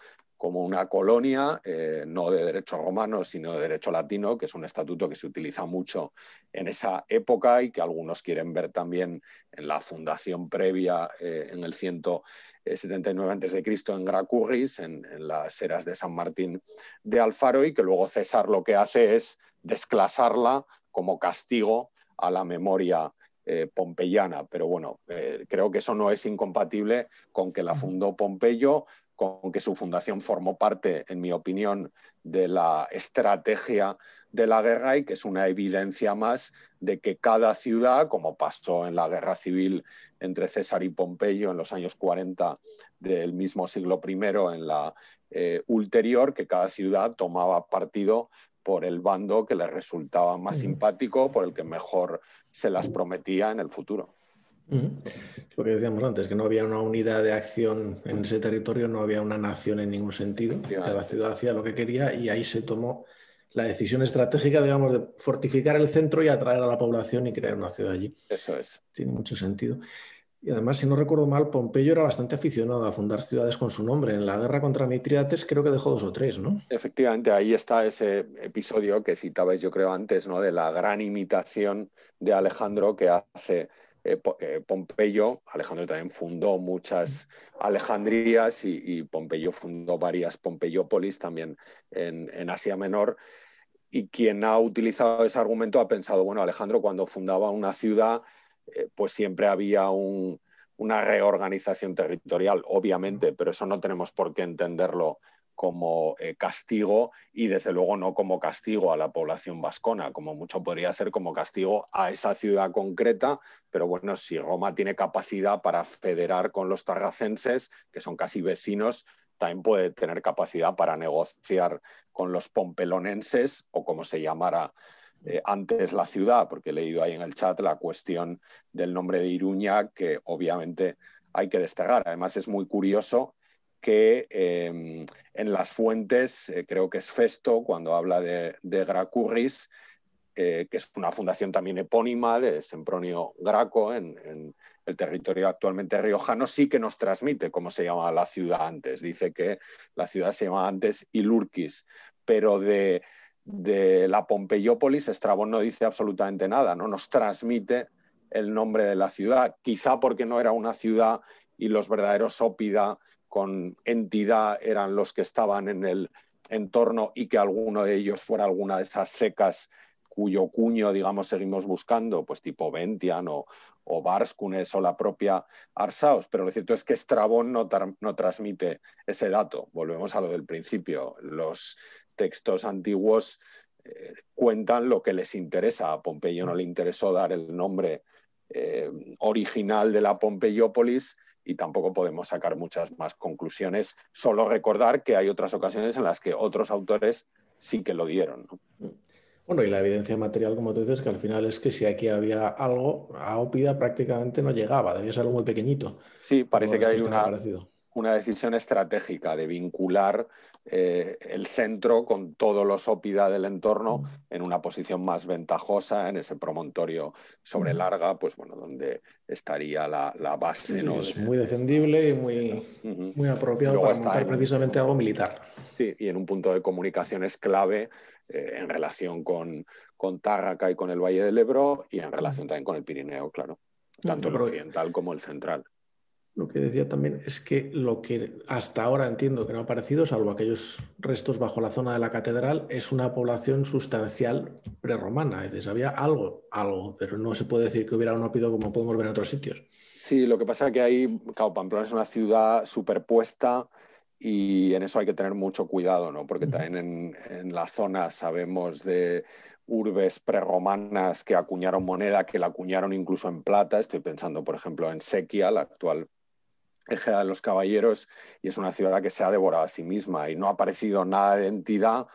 Speaker 2: como una colonia, eh, no de derecho romano, sino de derecho latino, que es un estatuto que se utiliza mucho en esa época y que algunos quieren ver también en la fundación previa eh, en el 179 eh, a.C. en Gracurris, en, en las eras de San Martín de Alfaro, y que luego César lo que hace es desclasarla como castigo a la memoria pompeyana, pero bueno, creo que eso no es incompatible con que la fundó Pompeyo, con que su fundación formó parte, en mi opinión, de la estrategia de la guerra y que es una evidencia más de que cada ciudad, como pasó en la guerra civil entre César y Pompeyo en los años 40 del mismo siglo I, en la eh, ulterior, que cada ciudad tomaba partido por el bando que le resultaba más simpático, por el que mejor se las prometía en el futuro.
Speaker 3: Lo
Speaker 1: que decíamos antes, que no había una unidad de acción en ese territorio, no había una nación en ningún sentido. la ciudad hacía lo que quería y ahí se tomó la decisión estratégica, digamos, de fortificar el centro y atraer a la población y crear una ciudad allí. Eso es. Tiene mucho sentido. Y además, si no recuerdo mal, Pompeyo era bastante aficionado a fundar ciudades con su nombre. En la guerra contra Mitriates creo que dejó dos o tres, ¿no?
Speaker 2: Efectivamente, ahí está ese episodio que citabais yo creo antes, ¿no? De la gran imitación de Alejandro que hace eh, Pompeyo, Alejandro también fundó muchas Alejandrías y, Pompeyo fundó varias Pompeyópolis también en, Asia Menor y quien ha utilizado ese argumento ha pensado, bueno, Alejandro cuando fundaba una ciudad, eh, pues siempre había una reorganización territorial, obviamente, pero eso no tenemos por qué entenderlo como eh, castigo y desde luego no como castigo a la población vascona, como mucho podría ser como castigo a esa ciudad concreta, pero bueno, si Roma tiene capacidad para federar con los tarracenses, que son casi vecinos, también puede tener capacidad para negociar con los pompelonenses o como se llamara eh, antes la ciudad, porque he leído ahí en el chat la cuestión del nombre de Iruña, que obviamente hay que desterrar. Además es muy curioso que em, en las fuentes, eh, creo que es Festo, cuando habla de, Gracurris, eh, que es una fundación también epónima de Sempronio Graco en, el territorio actualmente riojano, sí que nos transmite cómo se llamaba la ciudad antes. Dice que la ciudad se llamaba antes Ilurquis, pero de, de la Pompeyópolis Estrabón no dice absolutamente nada, no nos transmite el nombre de la ciudad, quizá porque no era una ciudad y los verdaderos ópida con entidad eran los que estaban en el entorno y que alguno de ellos fuera alguna de esas cecas cuyo cuño, digamos, seguimos buscando, pues tipo Ventian o, o o la propia Arsaos, pero lo cierto es que Estrabón no, transmite ese dato. Volvemos a lo del principio. Los textos antiguos eh, cuentan lo que les interesa. A Pompeyo no le interesó dar el nombre eh, original de la Pompeyópolis, y tampoco podemos sacar muchas más conclusiones. Solo recordar que hay otras ocasiones en las que otros autores sí que lo dieron.
Speaker 1: Bueno, y la evidencia material, como tú dices, que al final es que si aquí había algo, a prácticamente no llegaba, debía ser algo muy pequeñito.
Speaker 2: Sí, parece que hay una, una decisión estratégica de vincular eh, el centro con todos los sópida del entorno mm. en una posición más ventajosa en ese promontorio sobre mm. larga, pues bueno, donde estaría la, base. Es muy defendible y muy,
Speaker 1: muy apropiado para montar precisamente
Speaker 2: algo militar. y en un punto de comunicación es clave eh, en relación con, con Tárraca y con el Valle del Ebro y en mm. relación también con el Pirineo, claro tanto el occidental como el central
Speaker 1: lo que decía también es que lo que hasta ahora entiendo que no ha aparecido, salvo aquellos restos bajo la zona de la catedral, es una población sustancial prerromana. Es decir, había algo, algo, pero no se puede decir que hubiera un ópido como podemos ver en otros sitios.
Speaker 2: Sí, lo que pasa es que ahí, claro, Pamplona es una ciudad superpuesta y en eso hay que tener mucho cuidado, ¿no? Porque también en, en la zona sabemos de urbes prerromanas que acuñaron moneda, que la acuñaron incluso en plata. Estoy pensando, por ejemplo, en Sequia, la actual Ejea de los Caballeros y es una ciudad que se ha devorado a sí misma y no ha aparecido nada de entidad.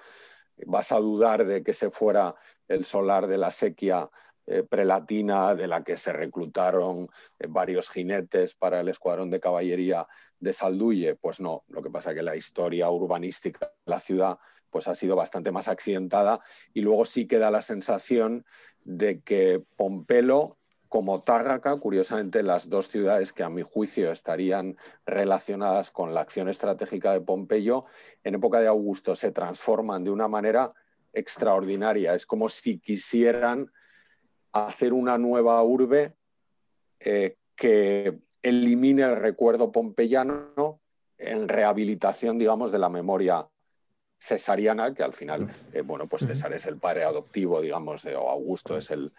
Speaker 2: Vas a dudar de que se fuera el solar de la sequía eh, prelatina de la que se reclutaron eh, varios jinetes para el escuadrón de caballería de Salduye. Pues no, lo que pasa es que la historia urbanística de la ciudad pues ha sido bastante más accidentada y luego sí queda la sensación de que Pompelo como Tárraca, curiosamente las dos ciudades que a mi juicio estarían relacionadas con la acción estratégica de Pompeyo, en época de Augusto se transforman de una manera extraordinaria. Es como si quisieran hacer una nueva urbe eh, que elimine el recuerdo pompeyano en rehabilitación, digamos, de la memoria cesariana, que al final, eh, bueno, pues César es el padre adoptivo, digamos, de o Augusto es el,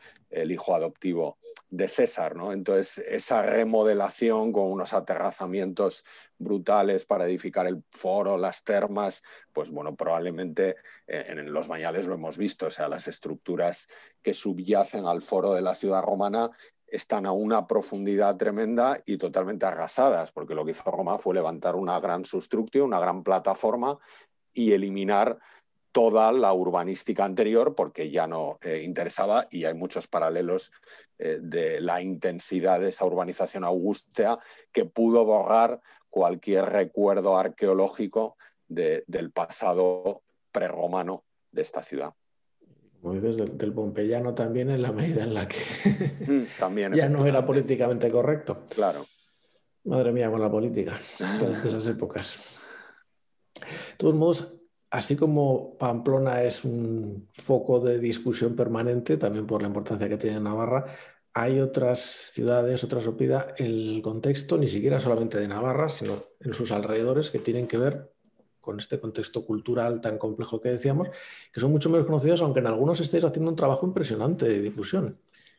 Speaker 2: hijo adoptivo de César, ¿no? Entonces, esa remodelación con unos aterrazamientos brutales para edificar el foro, las termas, pues bueno, probablemente eh, en los bañales lo hemos visto, o sea, las estructuras que subyacen al foro de la ciudad romana están a una profundidad tremenda y totalmente arrasadas, porque lo que hizo Roma fue levantar una gran sustructio, una gran plataforma y eliminar toda la urbanística anterior porque ya no eh, interesaba y hay muchos paralelos eh, de la intensidad de esa urbanización augustea que pudo borrar cualquier recuerdo arqueológico del pasado prerromano de esta ciudad.
Speaker 1: Muy desde del, pompeyano también en la medida en la que mm, también, ya no era políticamente correcto. Claro. Madre mía, con la política, todas esas épocas. De todos modos, así como Pamplona es un foco de discusión permanente, también por la importancia que tiene Navarra, hay otras ciudades, otras en el contexto ni siquiera solamente de Navarra, sino en sus alrededores que tienen que ver con este contexto cultural tan complejo que decíamos, que son mucho menos conocidas, aunque en algunos estéis haciendo un trabajo impresionante de difusión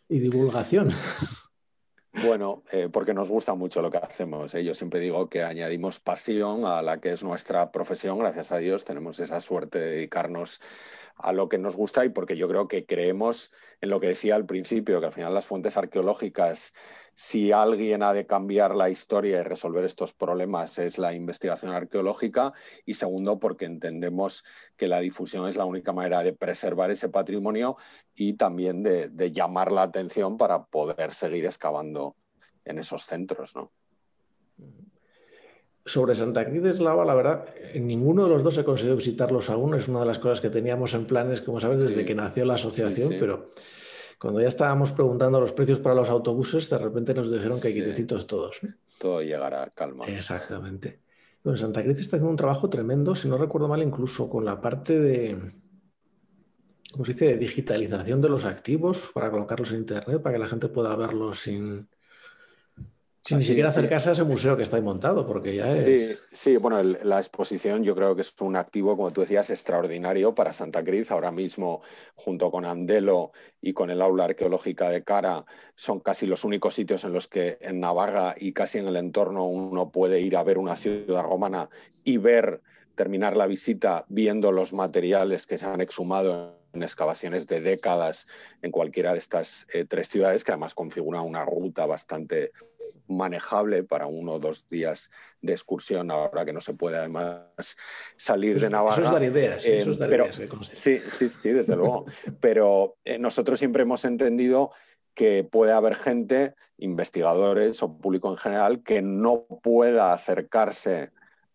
Speaker 1: y divulgación.
Speaker 2: Bueno, eh, porque nos gusta mucho lo que hacemos. ¿eh? Yo siempre digo que añadimos pasión a la que es nuestra profesión. Gracias a Dios tenemos esa suerte de dedicarnos a lo que nos gusta y porque yo creo que creemos en lo que decía al principio, que al final las fuentes arqueológicas, si alguien ha de cambiar la historia y resolver estos problemas, es la investigación arqueológica y segundo, porque entendemos que la difusión es la única manera de preservar ese patrimonio y también de, de llamar la atención para poder seguir excavando en esos centros, ¿no?
Speaker 1: sobre Santa Cruz de Eslava, la verdad, ninguno de los dos he conseguido visitarlos aún. Es una de las cosas que teníamos en planes, como sabes, desde que nació la asociación, pero cuando ya estábamos preguntando los precios para los autobuses, de repente nos dijeron que hay quitecitos todos. Todo llegará, a calma. Exactamente. Bueno, Santa Cruz está haciendo un trabajo tremendo, si no recuerdo mal, incluso con la parte de, ¿cómo se dice?, de digitalización de los activos para colocarlos en Internet, para que la gente pueda verlos sin sin ni siquiera acercarse a ese museo que está ahí montado, porque ya es.
Speaker 2: Sí, bueno, la exposición yo creo que es un activo, como tú decías, extraordinario para Santa Cruz. Ahora mismo, junto con Andelo y con el aula arqueológica de Cara, son casi los únicos sitios en los que en Navarra y casi en el entorno uno puede ir a ver una ciudad romana y ver terminar la visita viendo los materiales que se han exhumado en excavaciones de décadas en cualquiera de estas eh, tres ciudades, que además configura una ruta bastante manejable para uno o dos días de excursión, ahora que no se puede además salir de Navarra. Eso es dar ideas, eh, eh, Sí, sí, sí, desde luego. Pero nosotros siempre hemos entendido que puede haber gente, investigadores o público en general, que no pueda acercarse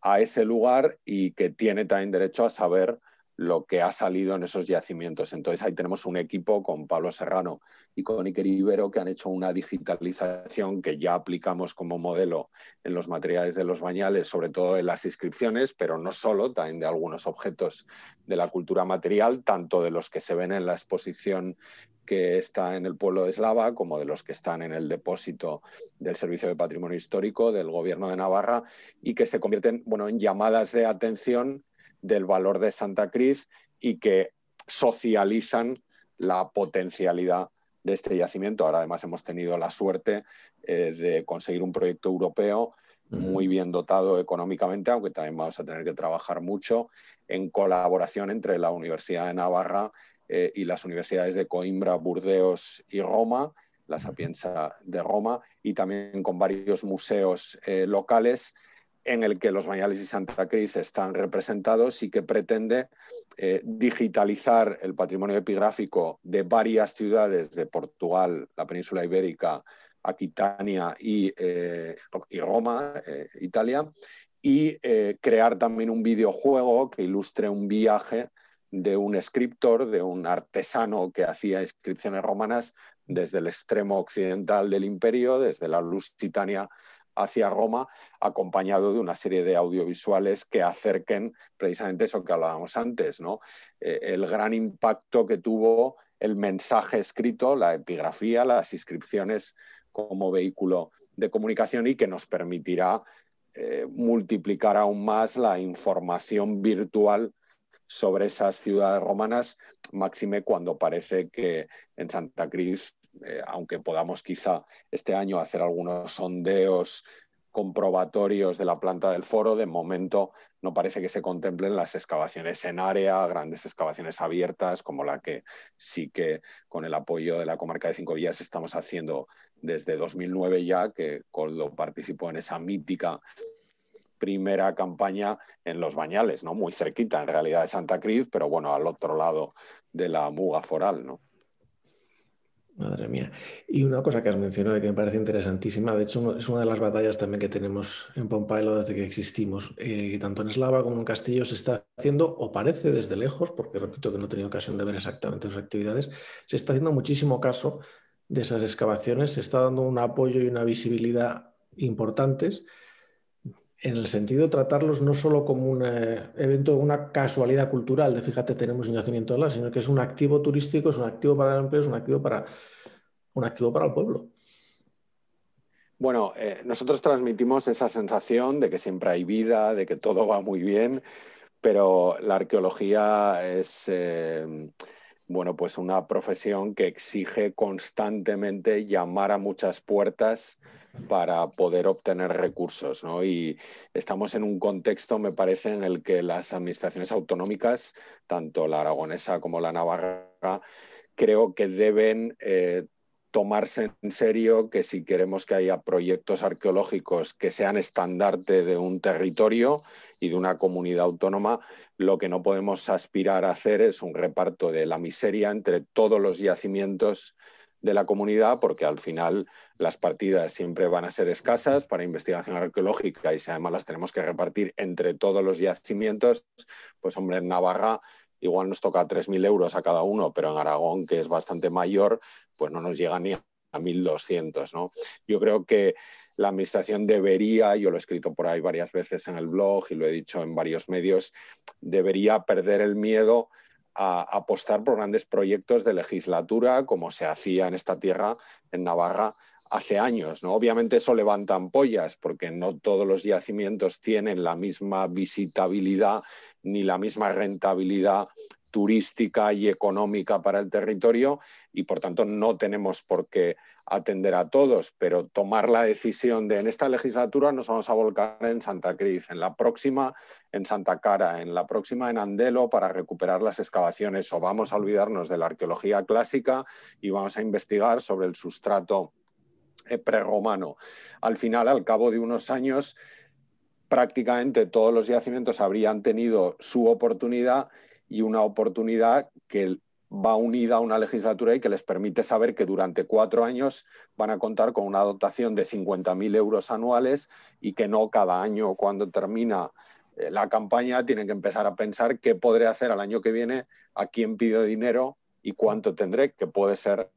Speaker 2: a ese lugar y que tiene también derecho a saber lo que ha salido en esos yacimientos. Entonces ahí tenemos un equipo con Pablo Serrano y con Iker Ibero que han hecho una digitalización que ya aplicamos como modelo en los materiales de los bañales, sobre todo en las inscripciones, pero no solo, también de algunos objetos de la cultura material, tanto de los que se ven en la exposición que está en el pueblo de Eslava, como de los que están en el depósito del Servicio de Patrimonio Histórico del Gobierno de Navarra y que se convierten bueno, en llamadas de atención del valor de Santa Cruz y que socializan la potencialidad de este yacimiento. Ahora además hemos tenido la suerte eh, de conseguir un proyecto europeo muy bien dotado económicamente, aunque también vamos a tener que trabajar mucho en colaboración entre la Universidad de Navarra eh, y las universidades de Coimbra, Burdeos y Roma, la Sapienza de Roma, y también con varios museos eh, locales en el que los Bañales y Santa Cruz están representados y que pretende eh, digitalizar el patrimonio epigráfico de varias ciudades de Portugal, la península ibérica, Aquitania y, eh, Roma, eh, Italia, y crear también un videojuego que ilustre un viaje de un escriptor, de un artesano que hacía inscripciones romanas desde el extremo occidental del imperio, desde la Lusitania hacia Roma, acompañado de una serie de audiovisuales que acerquen precisamente eso que hablábamos antes, ¿no? Eh, el gran impacto que tuvo el mensaje escrito, la epigrafía, las inscripciones como vehículo de comunicación y que nos permitirá eh, multiplicar aún más la información virtual sobre esas ciudades romanas, máxime cuando parece que en Santa Cruz eh, aunque podamos quizá este año hacer algunos sondeos comprobatorios de la planta del foro, de momento no parece que se contemplen las excavaciones en área, grandes excavaciones abiertas, como la que sí que con el apoyo de la comarca de Cinco Villas estamos haciendo desde 2009 ya, que Coldo participó en esa mítica primera campaña en los bañales, ¿no? Muy cerquita en realidad de Santa Cruz, pero bueno, al otro lado de la muga foral, ¿no?
Speaker 1: Madre mía. Y una cosa que has mencionado que me parece interesantísima, de hecho es una de las batallas también que tenemos en Pompailo desde que existimos, eh, tanto en Eslava como en Castillo se está haciendo, o parece desde lejos, porque repito que no he tenido ocasión de ver exactamente sus actividades, se está haciendo muchísimo caso de esas excavaciones, se está dando un apoyo y una visibilidad importantes en el sentido de tratarlos no solo como un eh, evento, una casualidad cultural de fíjate, tenemos un yacimiento de la, sino que es un activo turístico, es un activo para el empleo, es un activo para, un activo para el pueblo.
Speaker 2: Bueno, eh, nosotros transmitimos esa sensación de que siempre hay vida, de que todo va muy bien, pero la arqueología es eh, bueno, pues una profesión que exige constantemente llamar a muchas puertas para poder obtener recursos. Y estamos en un contexto, me parece, en el que las administraciones autonómicas, tanto la aragonesa como la navarra, creo que deben eh, tomarse en serio que si queremos que haya proyectos arqueológicos que sean estandarte de un territorio y de una comunidad autónoma, lo que no podemos aspirar a hacer es un reparto de la miseria entre todos los yacimientos de la comunidad, porque al final las partidas siempre van a ser escasas para investigación arqueológica y si además las tenemos que repartir entre todos los yacimientos, pues hombre, en Navarra igual nos toca 3.000 euros a cada uno, pero en Aragón, que es bastante mayor, pues no nos llega ni a 1.200, ¿no? Yo creo que la administración debería, yo lo he escrito por ahí varias veces en el blog y lo he dicho en varios medios, debería perder el miedo a apostar por grandes proyectos de legislatura, como se hacía en esta tierra, en Navarra, hace años. ¿no? Obviamente eso levanta ampollas, porque no todos los yacimientos tienen la misma visitabilidad ni la misma rentabilidad turística y económica para el territorio y por tanto no tenemos por qué atender a todos, pero tomar la decisión de en esta legislatura nos vamos a volcar en Santa Cruz, en la próxima en Santa Cara, en la próxima en Andelo para recuperar las excavaciones o vamos a olvidarnos de la arqueología clásica y vamos a investigar sobre el sustrato eh, prerromano. Al final, al cabo de unos años, prácticamente todos los yacimientos habrían tenido su oportunidad y una oportunidad que el va unida a una legislatura y que les permite saber que durante cuatro años van a contar con una dotación de 50.000 euros anuales y que no cada año cuando termina eh, la campaña tienen que empezar a pensar qué podré hacer al año que viene, a quién pido dinero y cuánto tendré, que puede ser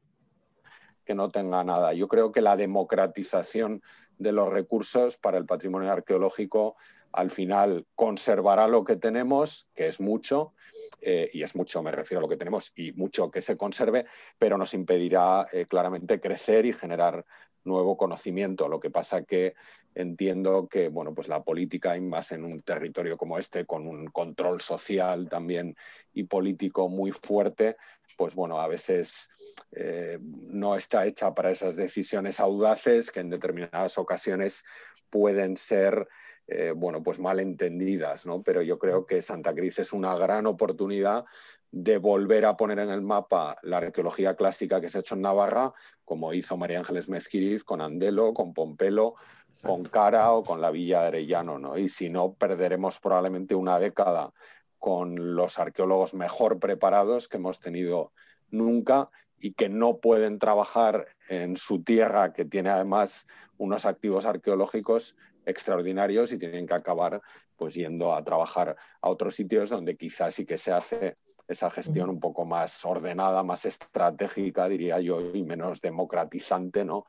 Speaker 2: que no tenga nada. Yo creo que la democratización de los recursos para el patrimonio arqueológico al final conservará lo que tenemos, que es mucho, eh, y es mucho, me refiero a lo que tenemos, y mucho que se conserve, pero nos impedirá eh, claramente crecer y generar nuevo conocimiento. Lo que pasa que entiendo que bueno, pues la política, y más en un territorio como este, con un control social también y político muy fuerte, pues bueno, a veces eh, no está hecha para esas decisiones audaces que en determinadas ocasiones pueden ser eh, bueno, pues malentendidas, ¿no? Pero yo creo que Santa Cruz es una gran oportunidad de volver a poner en el mapa la arqueología clásica que se ha hecho en Navarra, como hizo María Ángeles Mezquiriz con Andelo, con Pompelo, con Cara o con la Villa de Arellano, ¿no? Y si no, perderemos probablemente una década con los arqueólogos mejor preparados que hemos tenido nunca y que no pueden trabajar en su tierra, que tiene además unos activos arqueológicos extraordinarios y tienen que acabar pues yendo a trabajar a otros sitios donde quizás sí que se hace esa gestión un poco más ordenada, más estratégica, diría yo, y menos democratizante ¿no?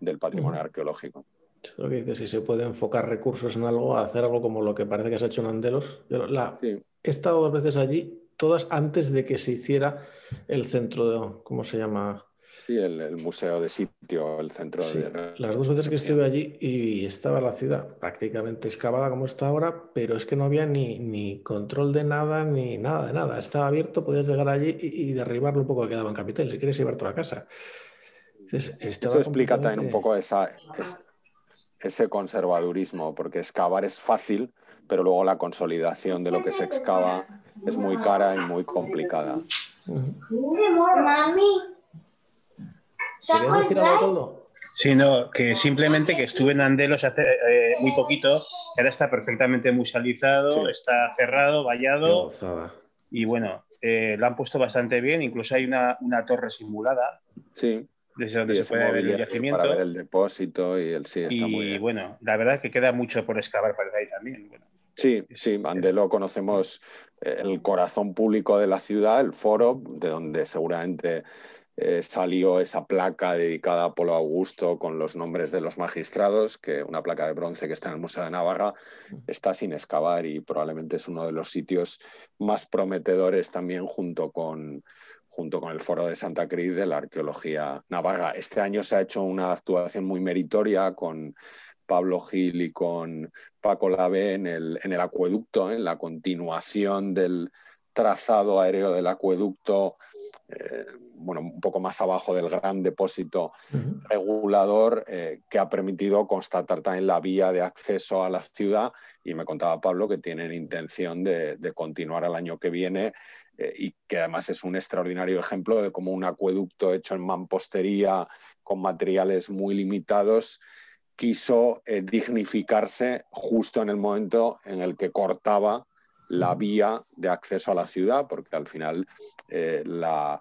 Speaker 2: del patrimonio arqueológico.
Speaker 1: si se puede enfocar recursos en algo, hacer algo como lo que parece que se ha hecho en Andelos. He estado dos veces allí, todas antes de que se hiciera el centro, de, ¿cómo se
Speaker 2: llama? Sí, el, museo de sitio, el centro sí, de...
Speaker 1: Las dos veces que estuve allí y estaba la ciudad prácticamente excavada como está ahora, pero es que no había ni, control de nada, ni nada de nada. Estaba abierto, podías llegar allí y, derribarlo un poco que quedaba en Capital. si quieres llevar a la casa. Eso explica también un
Speaker 2: poco ese conservadurismo, porque excavar es fácil, pero luego la consolidación de lo que se excava es muy cara y muy complicada.
Speaker 3: ¿Querías Sí, no, que simplemente que estuve en Andelos hace eh, muy poquito, ahora está perfectamente musealizado, está cerrado, vallado. Y bueno, eh, lo han puesto bastante bien, incluso hay una, torre simulada.
Speaker 2: Sí. Desde donde se puede ver el yacimiento. Para ver el depósito y el sí está muy bueno, la verdad es que queda mucho por excavar para ahí también. Sí, sí, Andelo conocemos eh, el corazón público de la ciudad, el foro, de donde seguramente eh, salió esa placa dedicada a Polo Augusto con los nombres de los magistrados, que una placa de bronce que está en el Museo de Navarra, mm. está sin excavar y probablemente es uno de los sitios más prometedores también junto con, junto con el Foro de Santa Cruz de la Arqueología Navarra. Este año se ha hecho una actuación muy meritoria con Pablo Gil y con Paco Lave en el, en el acueducto, en la continuación del, trazado aéreo del acueducto, eh, bueno, un poco más abajo del gran depósito regulador eh, que ha permitido constatar también la vía de acceso a la ciudad y me contaba Pablo que tienen intención de, continuar el año que viene eh, y que además es un extraordinario ejemplo de cómo un acueducto hecho en mampostería con materiales muy limitados quiso dignificarse justo en el momento en el que cortaba la vía de acceso a la ciudad, porque al final eh, la,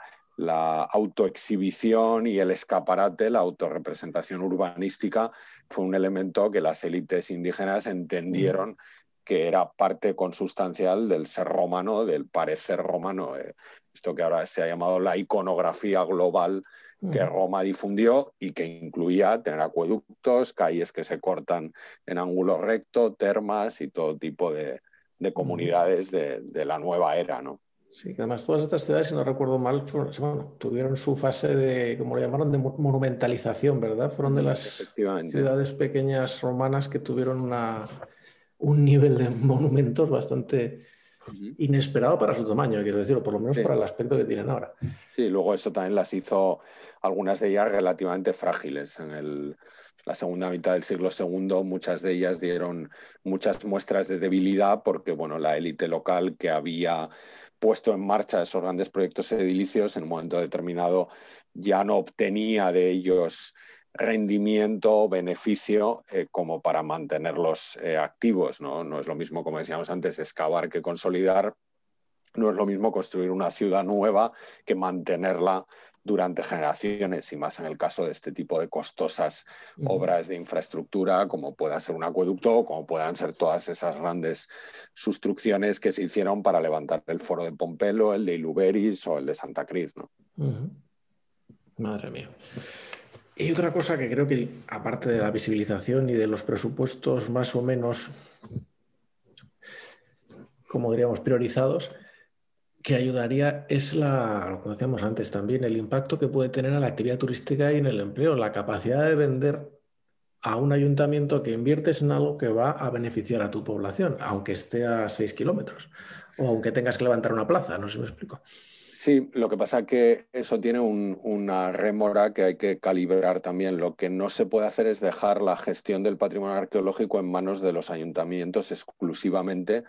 Speaker 2: autoexhibición y el escaparate, la autorrepresentación urbanística, fue un elemento que las élites indígenas entendieron que era parte consustancial del ser romano, del parecer romano, eh, esto que ahora se ha llamado la iconografía global que Roma difundió y que incluía tener acueductos, calles que se cortan en ángulo recto, termas y todo tipo de, de comunidades de, la nueva era, ¿no?
Speaker 1: Sí, además todas estas ciudades, si no recuerdo mal, tuvieron su fase de, como lo llamaron, de monumentalización, ¿verdad? Fueron de las ciudades pequeñas romanas que tuvieron una, un nivel de monumentos bastante
Speaker 2: inesperado para su tamaño, quiero decir, o por lo menos para el aspecto que tienen ahora. Sí, luego eso también las hizo algunas de ellas relativamente frágiles en el, la segunda mitad del siglo II, muchas de ellas dieron muchas muestras de debilidad porque bueno, la élite local que había puesto en marcha esos grandes proyectos edilicios en un momento determinado ya no obtenía de ellos rendimiento o beneficio eh, como para mantenerlos eh, activos. ¿no? no es lo mismo, como decíamos antes, excavar que consolidar, no es lo mismo construir una ciudad nueva que mantenerla durante generaciones y más en el caso de este tipo de costosas obras de infraestructura como pueda ser un acueducto o como puedan ser todas esas grandes sustrucciones que se hicieron para levantar el foro de Pompelo, el de Iluberis o el de Santa Cruz. ¿no?
Speaker 1: Madre mía. Y otra cosa que creo que, aparte de la visibilización y de los presupuestos más o menos, como diríamos, priorizados, que ayudaría es la, lo que decíamos antes también, el impacto que puede tener en la actividad turística y en el empleo, la capacidad de vender a un ayuntamiento que inviertes en algo que va a beneficiar a tu población, aunque esté a seis kilómetros o aunque tengas que levantar una plaza, no sé si me explico.
Speaker 2: Sí, lo que pasa es que eso tiene una rémora que hay que calibrar también. Lo que no se puede hacer es dejar la gestión del patrimonio arqueológico en manos de los ayuntamientos exclusivamente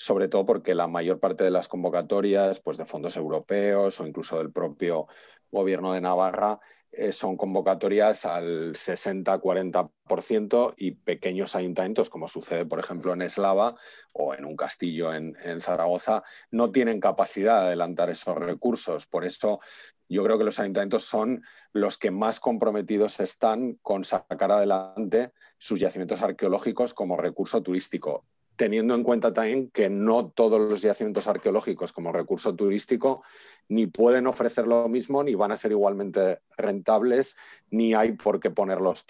Speaker 2: sobre todo porque la mayor parte de las convocatorias pues de fondos europeos o incluso del propio gobierno de Navarra eh, son convocatorias al 60-40% y pequeños ayuntamientos, como sucede por ejemplo en Eslava o en un castillo en, en Zaragoza, no tienen capacidad de adelantar esos recursos. Por eso yo creo que los ayuntamientos son los que más comprometidos están con sacar adelante sus yacimientos arqueológicos como recurso turístico teniendo en cuenta también que no todos los yacimientos arqueológicos como recurso turístico ni pueden ofrecer lo mismo, ni van a ser igualmente rentables, ni hay por qué ponerlos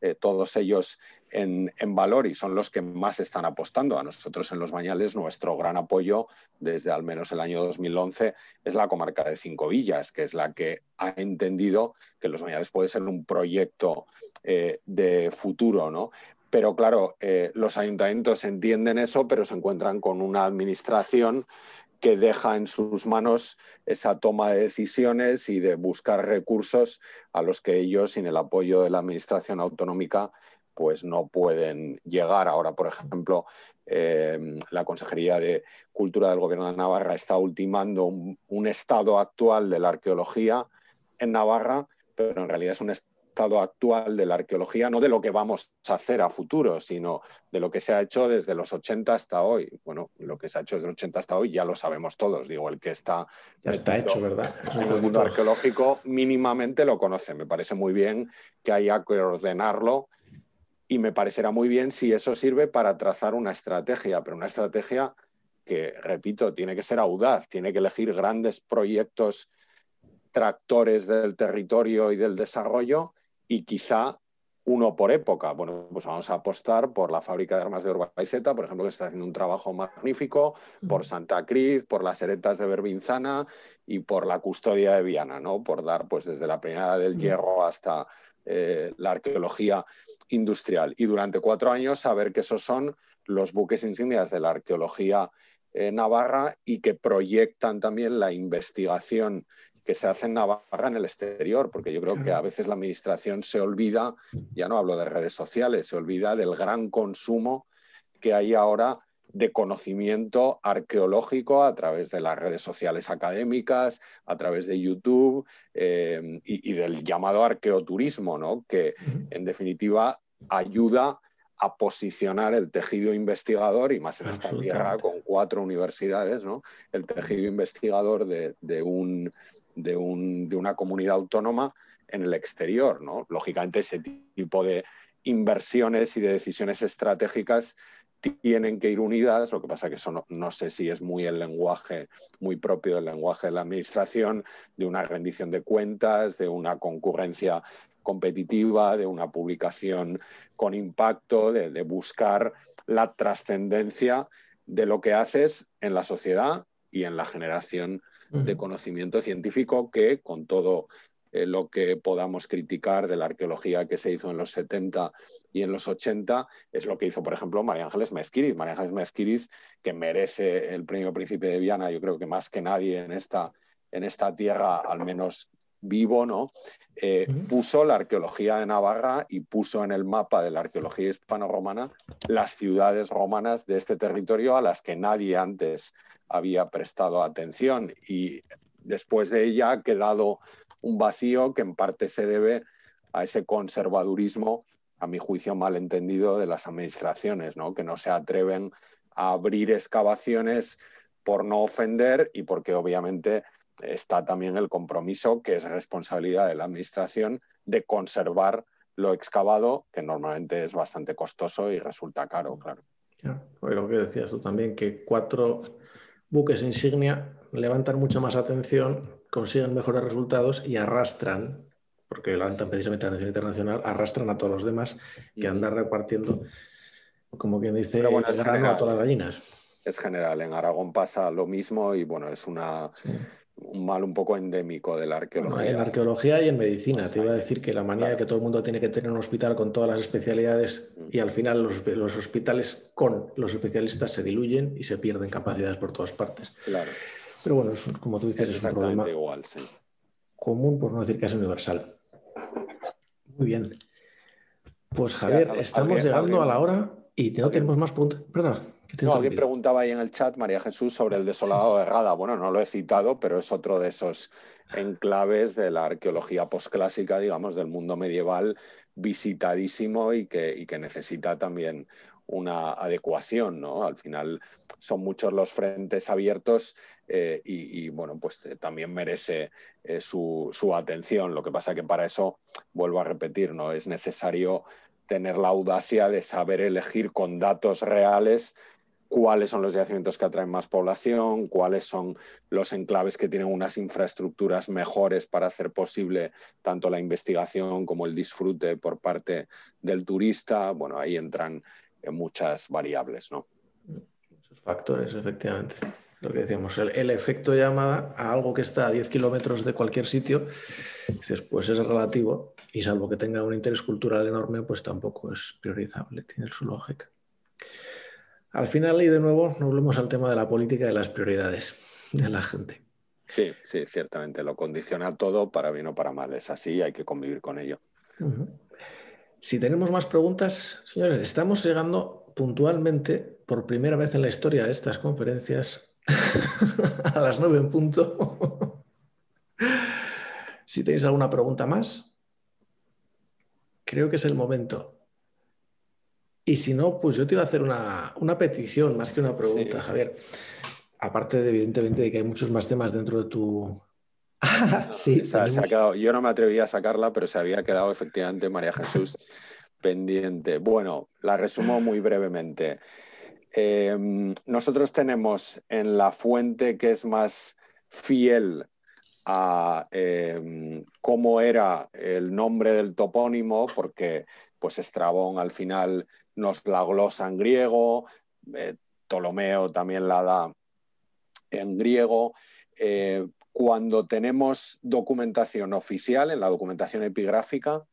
Speaker 2: eh, todos ellos en, valor y son los que más están apostando. A nosotros en Los Bañales nuestro gran apoyo desde al menos el año 2011 es la comarca de Cinco Villas, que es la que ha entendido que Los Bañales puede ser un proyecto eh, de futuro. ¿no? Pero claro, eh, los ayuntamientos entienden eso, pero se encuentran con una administración que deja en sus manos esa toma de decisiones y de buscar recursos a los que ellos, sin el apoyo de la administración autonómica, pues no pueden llegar. Ahora, por ejemplo, eh, la Consejería de Cultura del Gobierno de Navarra está ultimando un, un, estado actual de la arqueología en Navarra, pero en realidad es un estado estado actual de la arqueología, no de lo que vamos a hacer a futuro, sino de lo que se ha hecho desde los 80 hasta hoy. Bueno, lo que se ha hecho desde los 80 hasta hoy ya lo sabemos todos, digo, el que está... Ya está hecho, ¿verdad? en el mundo arqueológico mínimamente lo conoce. Me parece muy bien que haya que ordenarlo y me parecerá muy bien si eso sirve para trazar una estrategia, pero una estrategia que, repito, tiene que ser audaz, tiene que elegir grandes proyectos tractores del territorio y del desarrollo y quizá uno por época. Bueno, pues vamos a apostar por la fábrica de armas de Zeta, por ejemplo, que está haciendo un trabajo magnífico, por Santa Cruz, por las heretas de Berbinzana y por la custodia de Viana, ¿no? Por dar, pues, desde la primera del hierro hasta eh, la arqueología industrial. Y durante cuatro años saber que esos son los buques insignias de la arqueología eh, navarra y que proyectan también la investigación que se hace en Navarra en el exterior, porque yo creo que a veces la administración se olvida, ya no hablo de redes sociales, se olvida del gran consumo que hay ahora de conocimiento arqueológico a través de las redes sociales académicas, a través de YouTube em, y, del llamado arqueoturismo, que en definitiva ayuda a posicionar el tejido investigador, y más en esta tierra con cuatro universidades, ¿no? el tejido investigador de, un, de, una comunidad autónoma en el exterior. ¿no? Lógicamente, ese tipo de inversiones y de decisiones estratégicas tienen que ir unidas, lo que pasa que eso no, sé si es muy el lenguaje, muy propio del lenguaje de la administración, de una rendición de cuentas, de una concurrencia competitiva, de una publicación con impacto, de, de buscar la trascendencia de lo que haces en la sociedad y en la generación de conocimiento científico que con todo eh, lo que podamos criticar de la arqueología que se hizo en los 70 y en los 80 es lo que hizo, por ejemplo, María Ángeles Mezquiris. María Ángeles Mezquiriz, que merece el premio Príncipe de Viana, yo creo que más que nadie en esta, en esta tierra, al menos vivo, ¿no? Eh, puso la arqueología de Navarra y puso en el mapa de la arqueología hispano-romana las ciudades romanas de este territorio a las que nadie antes había prestado atención. Y después de ella ha quedado un vacío que en parte se debe a ese conservadurismo, a mi juicio malentendido, de las administraciones, ¿no? que no se atreven a abrir excavaciones por no ofender y porque obviamente está también el compromiso, que es responsabilidad de la Administración, de conservar lo excavado, que normalmente es bastante costoso y resulta caro, claro.
Speaker 1: lo que decías tú también, que cuatro buques insignia levantan mucha más atención, consiguen mejores resultados y arrastran, porque levantan precisamente la atención internacional, arrastran a todos los demás que andan mm. repartiendo, como quien dice, a todas las
Speaker 2: gallinas. Es general, en Aragón pasa lo mismo y bueno, es una un mal un poco endémico de la arqueología. en
Speaker 1: arqueología y en medicina. Te iba a decir que la manía de que todo el mundo tiene que tener un hospital con todas las especialidades y al final los, hospitales con los especialistas se diluyen y se pierden capacidades por todas partes. Claro. Pero bueno, como tú dices, es, un problema común, por no decir que es universal. Muy bien. Pues Javier, estamos llegando a la hora y no tenemos
Speaker 2: más puntos. Perdona. alguien preguntaba ahí en el chat, María Jesús, sobre el desolado de Rada. Bueno, no lo he citado, pero es otro de esos enclaves de la arqueología posclásica, digamos, del mundo medieval, visitadísimo y que, necesita también una adecuación, ¿no? Al final son muchos los frentes abiertos eh, y, bueno, pues eh, también merece eh, su, atención. Lo que pasa es que para eso, vuelvo a repetir, ¿no? Es necesario tener la audacia de saber elegir con datos reales cuáles son los yacimientos que atraen más población, cuáles son los enclaves que tienen unas infraestructuras mejores para hacer posible tanto la investigación como el disfrute por parte del turista. Bueno, ahí entran muchas variables, ¿no?
Speaker 1: Muchos factores, efectivamente. Lo que decíamos, el, efecto llamada a algo que está a 10 kilómetros de cualquier sitio, pues es relativo, y salvo que tenga un interés cultural enorme, pues tampoco es priorizable,
Speaker 2: tiene su lógica.
Speaker 1: Al final, y de nuevo, nos volvemos al tema de la política y las
Speaker 2: prioridades
Speaker 1: de la gente.
Speaker 2: Sí, sí, ciertamente lo condiciona todo para bien o para mal. Es así, hay que convivir con ello.
Speaker 1: Si tenemos más preguntas, señores, estamos llegando puntualmente, por primera vez en la historia de estas conferencias, a las nueve en punto. si tenéis alguna pregunta más, creo que es el momento. Y si no, pues yo te iba a hacer una, petición más que una pregunta, Javier. Aparte, de, evidentemente, de que hay muchos más temas dentro de tu...
Speaker 2: sí, se ha quedado. Yo no me atrevía a sacarla, pero se había quedado efectivamente María Jesús pendiente. Bueno, la resumo muy brevemente. Em, nosotros tenemos en la fuente que es más fiel a em, cómo era el nombre del topónimo, porque pues Estrabón al final nos la glosa en griego, eh, Ptolomeo también la da en griego. Eh, cuando tenemos documentación oficial, en la documentación epigráfica,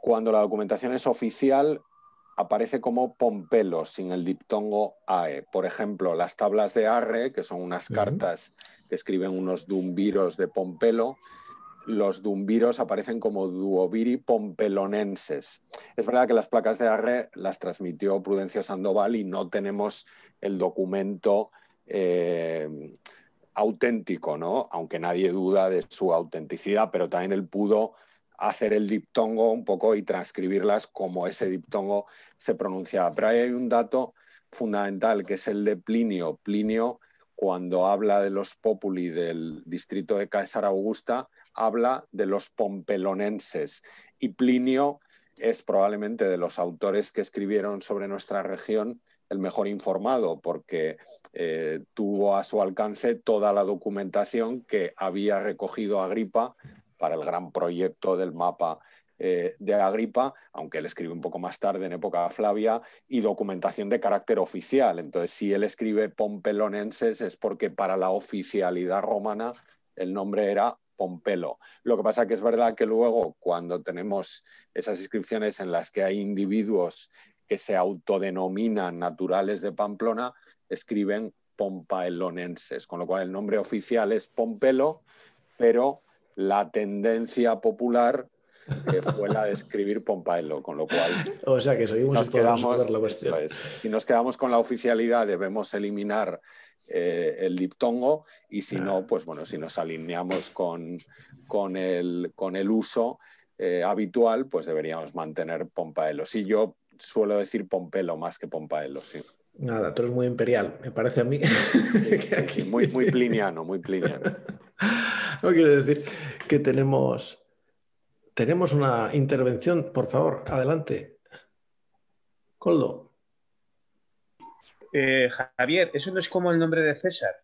Speaker 2: cuando la documentación es oficial, aparece como Pompelo, sin el diptongo AE. Por ejemplo, las tablas de Arre, que son unas cartas que escriben unos dumbiros de Pompelo, los dumbiros aparecen como duoviri pompelonenses. Es verdad que las placas de Arre las transmitió Prudencio Sandoval y no tenemos el documento eh, auténtico, ¿no? aunque nadie duda de su autenticidad, pero también él pudo hacer el diptongo un poco y transcribirlas como ese diptongo se pronunciaba. Pero hay un dato fundamental que es el de Plinio. Plinio, cuando habla de los populi del distrito de Caesar Augusta, habla de los pompelonenses. Y Plinio es probablemente de los autores que escribieron sobre nuestra región el mejor informado porque eh, tuvo a su alcance toda la documentación que había recogido Agripa para el gran proyecto del mapa eh, de Agripa, aunque él escribe un poco más tarde en época Flavia, y documentación de carácter oficial. Entonces, si él escribe Pompelonenses es porque para la oficialidad romana el nombre era Pompelo. Lo que pasa que es verdad que luego cuando tenemos esas inscripciones en las que hay individuos que se autodenominan naturales de Pamplona, escriben pompelonenses, con lo cual el nombre oficial es Pompelo, pero la tendencia popular que fue la de escribir Pompaelo, con lo cual...
Speaker 1: O sea, que seguimos nos quedamos,
Speaker 2: si nos quedamos con la oficialidad, debemos eliminar eh, el diptongo y si no, ah. pues bueno, si nos alineamos con, con, el, con el uso eh, habitual, pues deberíamos mantener Pompaelo. Sí, yo suelo decir Pompelo más que Pompaelo, sí.
Speaker 1: Nada, tú eres muy imperial, me parece a mí. muy, muy pliniano, muy
Speaker 2: pliniano.
Speaker 1: no quiero decir que tenemos, tenemos una intervención, por favor, adelante.
Speaker 3: Coldo. Eh, Javier, eso no es como el nombre de César.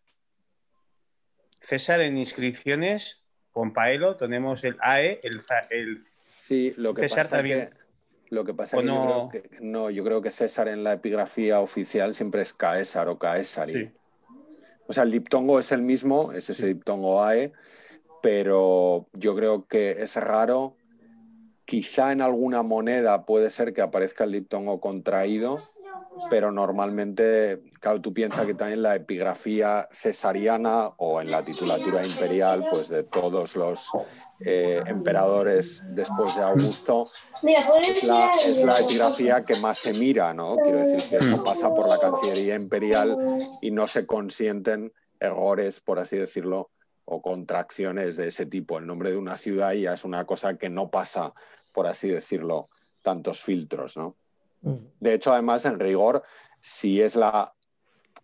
Speaker 3: César en inscripciones, con Paelo tenemos el AE, el, lo que César pasa también. Lo que pasa es que,
Speaker 2: no... yo creo que César en la epigrafía oficial siempre es Caesar o Caesari. O sea, el diptongo es el mismo, es ese diptongo AE, pero yo creo que es raro. Quizá en alguna moneda puede ser que aparezca el diptongo contraído, pero normalmente, claro, tú piensas que también la epigrafía cesariana o en la titulatura imperial, pues de todos los eh, emperadores después de Augusto,
Speaker 3: es la, es la, epigrafía
Speaker 2: que más se mira, ¿no? Quiero decir que eso pasa por la Cancillería Imperial y no se consienten errores, por así decirlo, o contracciones de ese tipo. El nombre de una ciudad ya es una cosa que no pasa, por así decirlo, tantos filtros, ¿no? Mm. De hecho, además, en rigor, si es la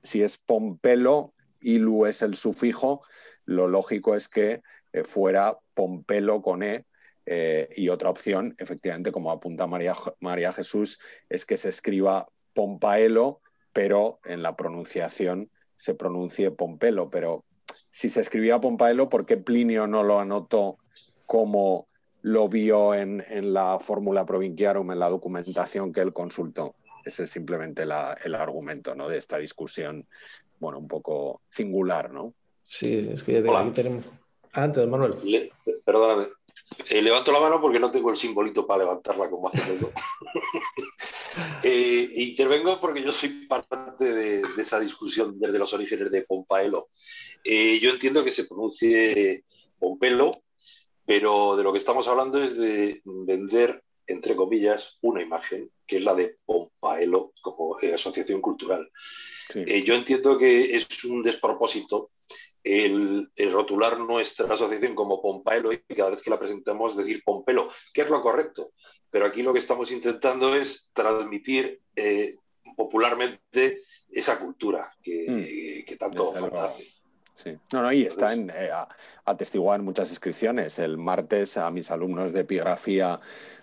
Speaker 2: si es Pompelo, ilu es el sufijo, lo lógico es que eh, fuera Pompelo con E. Eh, y otra opción, efectivamente, como apunta María, María Jesús, es que se escriba Pompaelo, pero en la pronunciación se pronuncie Pompelo, pero si se escribía Pompaelo, ¿por qué Plinio no lo anotó como lo vio en, la fórmula provinciarum, en la documentación que él consultó? Ese es simplemente el argumento de esta discusión, bueno, un poco singular, ¿no?
Speaker 1: Sí, es que ya
Speaker 2: tenemos... Ah, Manuel. perdóname, eh, levanto la mano porque no tengo el simbolito para levantarla como hace todo. Eh, intervengo porque yo soy parte de, esa discusión desde los orígenes de Pompaelo. Eh, yo entiendo que se pronuncie Pompelo, pero de lo que estamos hablando es de vender, entre comillas, una imagen, que es la de Pompaelo como asociación cultural. yo entiendo que es un despropósito el, rotular nuestra asociación como Pompelo y cada vez que la presentamos decir Pompelo, que es lo correcto. Pero aquí lo que estamos intentando es transmitir eh, popularmente esa cultura que, mm. tanto falta Sí. No, ahí está eh, muchas inscripciones. El martes a mis alumnos de epigrafía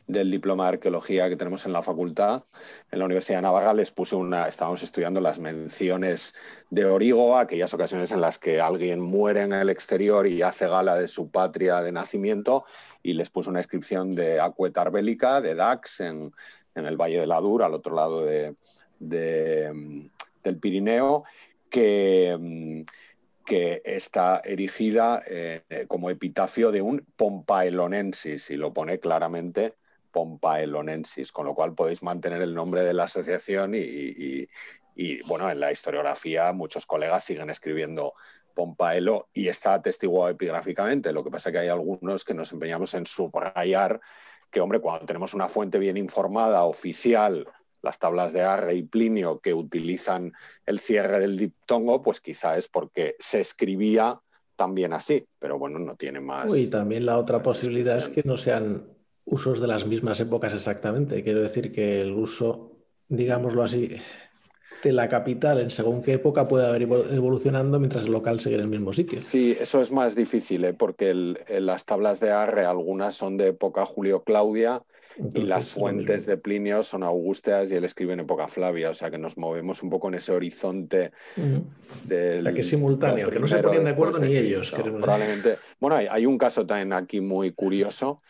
Speaker 2: del diploma de arqueología que tenemos en la facultad, en la Universidad de Navarra, les puse una, estábamos estudiando las menciones de Origo, aquellas ocasiones en las que alguien muere en el exterior y hace gala de su patria de nacimiento, y les puse una inscripción de Acuetar Bélica, de Dax, en, el Valle de la Dura, al otro lado de, del Pirineo, que que está erigida eh, como epitafio de un pompaelonensis, y lo pone claramente Pompaelonensis, con lo cual podéis mantener el nombre de la asociación y, bueno, en la historiografía muchos colegas siguen escribiendo Pompaelo y está atestiguado epigráficamente. Lo que pasa es que hay algunos que nos empeñamos en subrayar que, hombre, cuando tenemos una fuente bien informada, oficial, las tablas de Arre y Plinio que utilizan el cierre del diptongo, pues quizá es porque se escribía también así, pero bueno, no tiene más. Y
Speaker 1: también la otra posibilidad es que no sean usos de las mismas épocas exactamente. Quiero decir que el uso, digámoslo así, de la capital en según qué época puede haber evolucionando mientras
Speaker 2: el local sigue en el mismo sitio. Sí, eso es más difícil, ¿eh? porque las tablas de Arre, algunas son de época Julio-Claudia y las fuentes de Plinio son augusteas y él escribe en época Flavia, o sea que nos movemos un poco en ese horizonte la que es simultáneo, que no se ponían de acuerdo ni ellos. probablemente. Bueno, hay, un caso también aquí muy curioso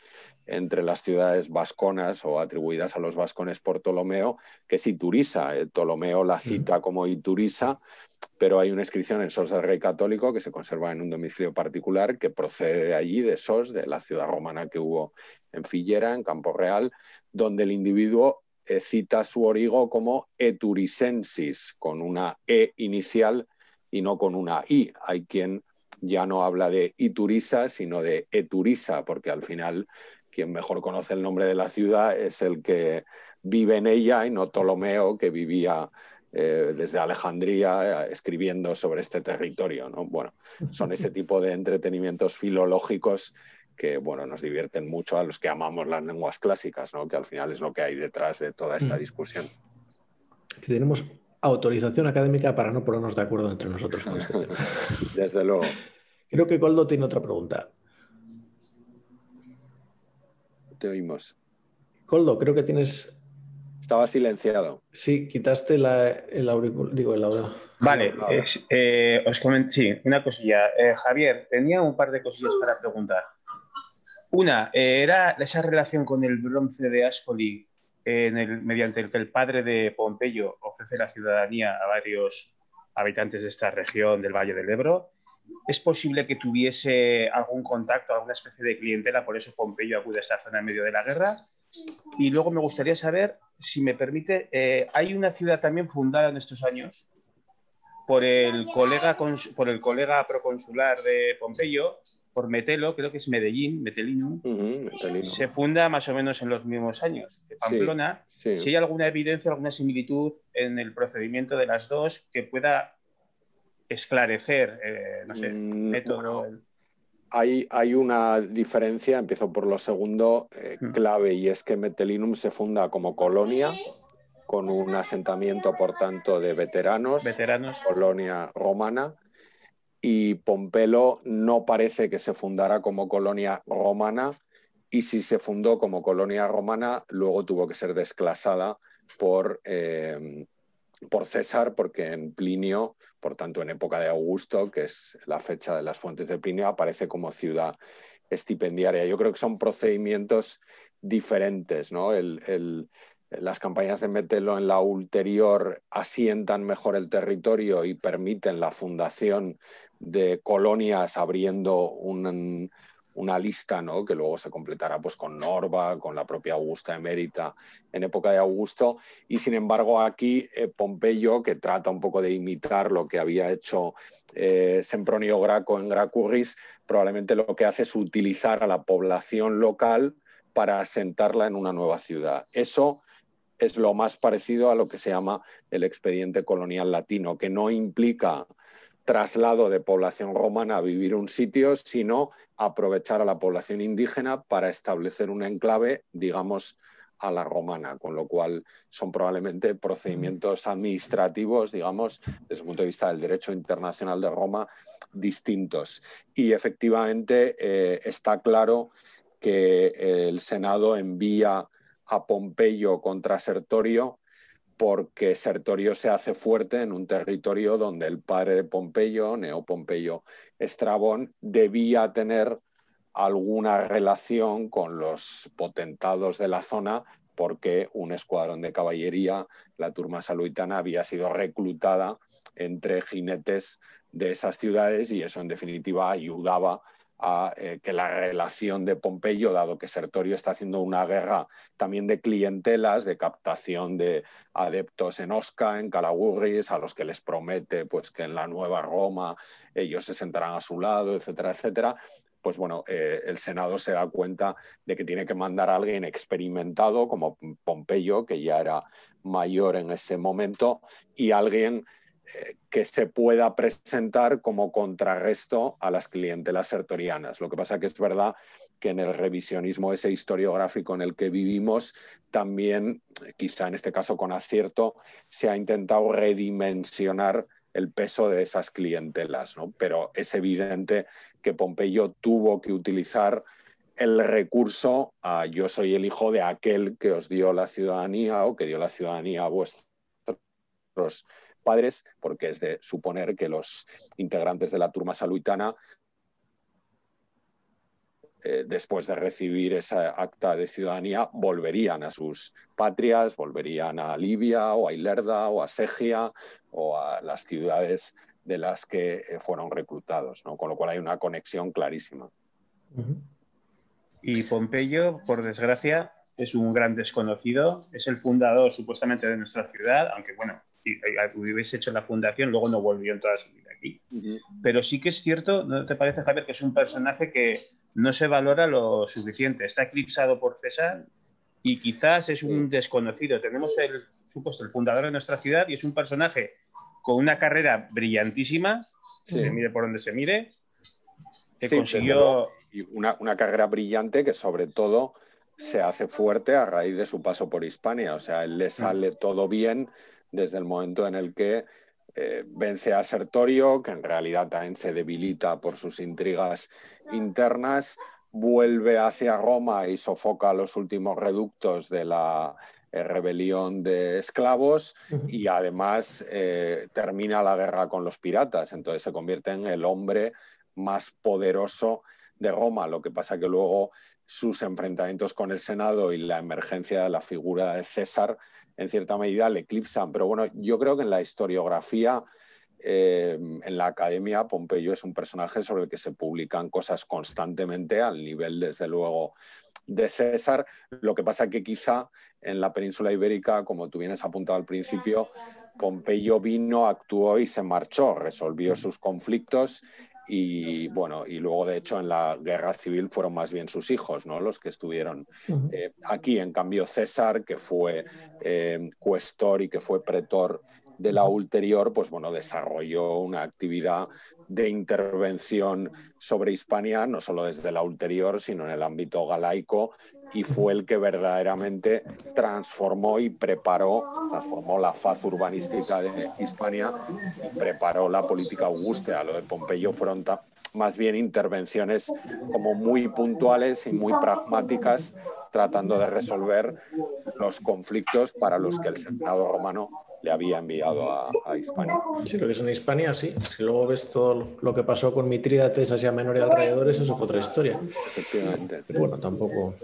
Speaker 2: entre las ciudades vasconas o atribuidas a los vascones por Ptolomeo, que es Iturisa, eh, Ptolomeo la cita como Iturisa, pero hay una inscripción en Sos del Rey Católico que se conserva en un domicilio particular que procede de allí, de Sos, de la ciudad romana que hubo en Fillera, en Campo Real, donde el individuo eh, cita su origo como Eturisensis, con una E inicial y no con una I. Hay quien ya no habla de Iturisa, sino de Eturisa, porque al final quien mejor conoce el nombre de la ciudad es el que vive en ella y no Ptolomeo, que vivía eh, desde Alejandría eh, escribiendo sobre este territorio. ¿no? Bueno, son ese tipo de entretenimientos filológicos que bueno, nos divierten mucho a los que amamos las lenguas clásicas, que al final es lo que hay detrás de toda esta mm. discusión.
Speaker 1: Que tenemos autorización académica para no ponernos de acuerdo entre nosotros. Con este tema. Desde luego. Creo que Coldo tiene otra pregunta te oímos. Coldo, creo que tienes. Estaba silenciado.
Speaker 3: Sí, quitaste
Speaker 1: la, el auricular. Digo, el audio.
Speaker 3: Vale, eh, os comenté, sí, una cosilla. Eh, Javier, tenía un par de cosillas para preguntar. Una, eh, era esa relación con el bronce de Ascoli, mediante el que el padre de Pompeyo ofrece la ciudadanía a varios habitantes de esta región del Valle del Ebro es posible que tuviese algún contacto, alguna especie de clientela, por eso Pompeyo acude a esta zona en medio de la guerra. Y luego me gustaría saber, si me permite, eh, hay una ciudad también fundada en estos años por el colega, por el colega proconsular de Pompeyo, por Metelo, creo que es Medellín, Metelino, se funda más o menos en los mismos años de Pamplona. Si hay alguna evidencia, alguna similitud en el procedimiento de las dos que pueda esclarecer,
Speaker 2: eh, no sé, mm, método. hay, una diferencia, empiezo por lo segundo, eh, clave, y es que Metellinum se funda como colonia, con un asentamiento, por tanto, de veteranos, colonia romana, y Pompelo no parece que se fundara como colonia romana, y si se fundó como colonia romana, luego tuvo que ser desclasada por... Eh, por César, porque en Plinio, por tanto en época de Augusto, que es la fecha de las fuentes de Plinio, aparece como ciudad estipendiaria. Yo creo que son procedimientos diferentes, ¿no? las campañas de Metelo en la ulterior asientan mejor el territorio y permiten la fundación de colonias abriendo un, una lista ¿no? que luego se completará pues, con Norba, con la propia Augusta Emérita en época de Augusto. Y sin embargo aquí eh, Pompeyo, que trata un poco de imitar lo que había hecho eh, Sempronio Graco en Gracurris, probablemente lo que hace es utilizar a la población local para asentarla en una nueva ciudad. Eso es lo más parecido a lo que se llama el expediente colonial latino, que no implica traslado de población romana a vivir un sitio, sino aprovechar a la población indígena para establecer un enclave, digamos, a la romana, con lo cual son probablemente procedimientos administrativos, digamos, desde el punto de vista del derecho internacional de Roma, distintos. Y efectivamente eh, está claro que el Senado envía a Pompeyo contra Sertorio porque Sertorio se hace fuerte en un territorio donde el padre de Pompeyo, Neo Pompeyo Estrabón, debía tener alguna relación con los potentados de la zona porque un escuadrón de caballería, la turma saluitana, había sido reclutada entre jinetes de esas ciudades y eso en definitiva ayudaba a eh, que la relación de Pompeyo, dado que Sertorio está haciendo una guerra también de clientelas, de captación de adeptos en Osca, en Calagurris, a los que les promete pues, que en la nueva Roma ellos se sentarán a su lado, etcétera, etcétera, pues bueno, eh, el Senado se da cuenta de que tiene que mandar a alguien experimentado como Pompeyo, que ya era mayor en ese momento, y alguien que se pueda presentar como contrarresto a las clientelas sertorianas. Lo que pasa que es verdad que en el revisionismo ese historiográfico en el que vivimos, también, quizá en este caso con acierto, se ha intentado redimensionar el peso de esas clientelas, Pero es evidente que Pompeyo tuvo que utilizar el recurso a yo soy el hijo de aquel que os dio la ciudadanía o que dio la ciudadanía a vuestros padres, porque es de suponer que los integrantes de la turma saluitana eh, después de recibir esa acta de ciudadanía, volverían a sus patrias, volverían a Libia o a Ilerda o a Segia o a las ciudades de las que eh, fueron reclutados, ¿no? con lo cual hay una conexión clarísima. Y
Speaker 3: Pompeyo, por desgracia, es un gran desconocido, es el fundador supuestamente de nuestra ciudad, aunque bueno, eh, hubiese hecho la fundación, luego no volvió en toda su vida aquí. Pero sí que es cierto, ¿no te parece, Javier, que es un personaje que no se valora lo suficiente? Está eclipsado por César y quizás es un desconocido. Tenemos el supuesto el fundador de nuestra ciudad y es un personaje con una carrera brillantísima, se mire
Speaker 2: por donde se mire, que consiguió... una, una carrera brillante que sobre todo se hace fuerte a raíz de su paso por Hispania. O sea, él le mm. sale todo bien, desde el momento en el que eh, vence a Sertorio, que en realidad también se debilita por sus intrigas internas, vuelve hacia Roma y sofoca los últimos reductos de la eh, rebelión de esclavos y además eh, termina la guerra con los piratas, entonces se convierte en el hombre más poderoso de Roma, Lo que pasa que luego sus enfrentamientos con el Senado y la emergencia de la figura de César, en cierta medida, le eclipsan. Pero bueno, yo creo que en la historiografía, eh, en la academia, Pompeyo es un personaje sobre el que se publican cosas constantemente, al nivel, desde luego, de César. Lo que pasa que quizá en la península ibérica, como tú vienes apuntado al principio, Pompeyo vino, actuó y se marchó, resolvió sus conflictos y bueno, y luego de hecho en la guerra civil fueron más bien sus hijos, ¿no? Los que estuvieron eh, aquí. En cambio, César, que fue eh, cuestor y que fue pretor de la ulterior, pues bueno, desarrolló una actividad de intervención sobre Hispania, no solo desde la ulterior, sino en el ámbito galaico y fue el que verdaderamente transformó y preparó, transformó la faz urbanística de Hispania preparó la política augusta. Lo de Pompeyo Fronta, más bien intervenciones como muy puntuales y muy pragmáticas, tratando de resolver los conflictos para los que el Senado romano le había enviado a,
Speaker 1: Hispania. Sí, creo que es en Hispania, sí. Si luego ves todo lo que pasó con Mitrídates, hacia Menor y alrededores, eso fue otra historia.
Speaker 3: Efectivamente. bueno, tampoco.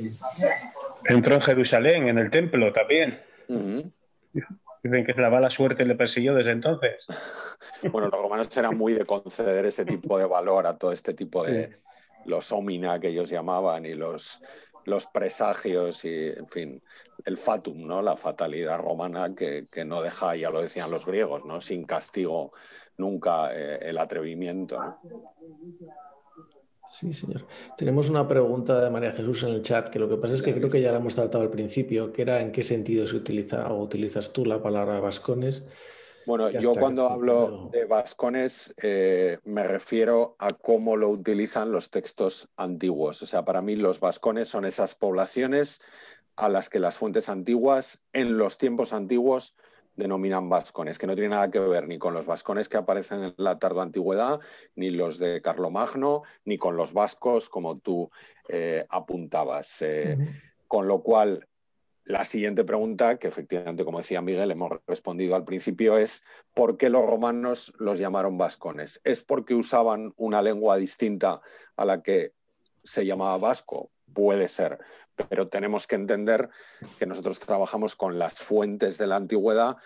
Speaker 3: Entró en Jerusalén, en el templo también. Dicen que la mala suerte le persiguió desde entonces.
Speaker 2: Bueno, los romanos eran muy de conceder ese tipo de valor a todo este tipo de los ómina que ellos llamaban y los, los presagios y, en fin, el fatum, ¿no? La fatalidad romana que, no deja, ya lo decían los griegos, ¿no? Sin castigo nunca eh, el atrevimiento.
Speaker 1: Sí, señor. Tenemos una pregunta de María Jesús en el chat, que lo que pasa es que creo que ya la hemos tratado al principio, que era en qué sentido se utiliza o utilizas tú la palabra vascones.
Speaker 2: Bueno, yo cuando hablo de vascones eh, me refiero a cómo lo utilizan los textos antiguos. O sea, para mí los vascones son esas poblaciones a las que las fuentes antiguas en los tiempos antiguos denominan vascones, que no tiene nada que ver ni con los vascones que aparecen en la tardoantigüedad antigüedad, ni los de Carlomagno, ni con los vascos como tú eh, apuntabas. Eh, con lo cual, la siguiente pregunta, que efectivamente, como decía Miguel, hemos respondido al principio, es ¿por qué los romanos los llamaron vascones? ¿Es porque usaban una lengua distinta a la que se llamaba vasco? Puede ser, pero tenemos que entender que nosotros trabajamos con las fuentes de la antigüedad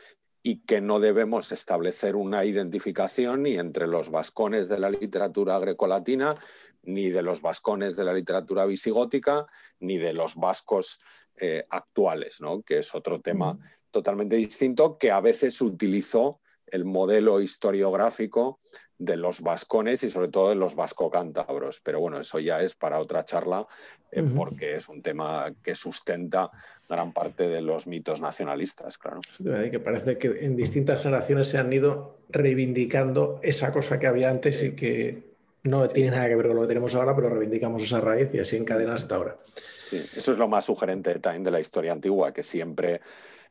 Speaker 2: y que no debemos establecer una identificación ni entre los vascones de la literatura grecolatina, ni de los vascones de la literatura visigótica, ni de los vascos eh, actuales, que es otro tema totalmente distinto que a veces utilizó el modelo historiográfico de los vascones y sobre todo de los vascocántabros. Pero bueno, eso ya es para otra charla eh, porque es un tema que sustenta gran parte de los mitos nacionalistas, claro. Sí,
Speaker 1: que parece que en distintas generaciones se han ido reivindicando esa cosa que había antes y
Speaker 2: que no tiene nada que ver con lo que tenemos ahora, pero reivindicamos esa raíz y así encadena hasta ahora. eso es lo más sugerente también de la historia antigua, que siempre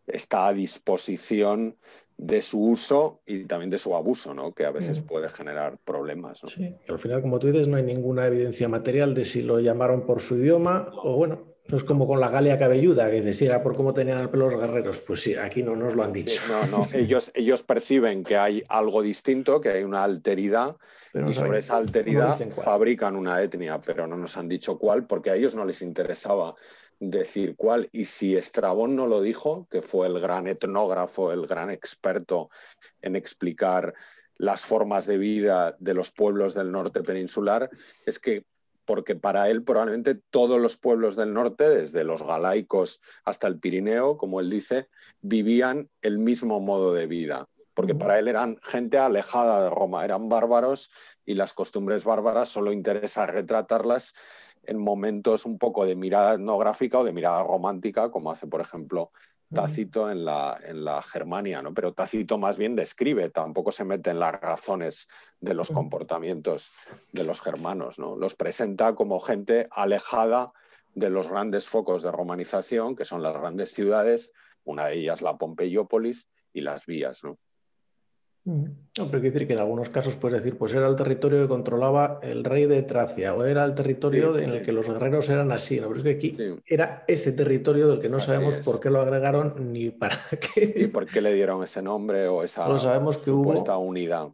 Speaker 2: está a disposición de su uso y también de su abuso, ¿no? que a veces mm. puede generar problemas. Sí,
Speaker 1: al final, como tú dices, no hay ninguna evidencia material de si lo llamaron por su idioma o bueno, no es como con la Galia cabelluda, que decía era por cómo tenían el pelo los guerreros. Pues sí, aquí no nos lo han dicho.
Speaker 2: No, no, ellos, ellos perciben que hay algo distinto, que hay una alteridad, y sobre esa alteridad fabrican una etnia, pero no nos han dicho cuál, porque a ellos no les interesaba decir cuál, y si Estrabón no lo dijo, que fue el gran etnógrafo, el gran experto en explicar las formas de vida de los pueblos del norte peninsular, es que porque para él probablemente todos los pueblos del norte, desde los galaicos hasta el Pirineo, como él dice, vivían el mismo modo de vida, porque para él eran gente alejada de Roma, eran bárbaros y las costumbres bárbaras solo interesa retratarlas en momentos un poco de mirada etnográfica o de mirada romántica, como hace, por ejemplo, Tácito en la, en la Germania, ¿no? pero Tácito más bien describe, tampoco se mete en las razones de los comportamientos de los germanos, ¿no? los presenta como gente alejada de los grandes focos de romanización, que son las grandes ciudades, una de ellas la Pompeyópolis y las vías. ¿no?
Speaker 1: Mm. No, pero quiere decir que en algunos casos puedes decir, pues era el territorio que controlaba el rey de Tracia, o era el territorio en el que los guerreros eran así, Pero es que aquí era ese territorio del que no sabemos por qué lo agregaron ni para qué. y por qué le dieron
Speaker 2: ese nombre o esa no sabemos que supuesta hubo, unidad.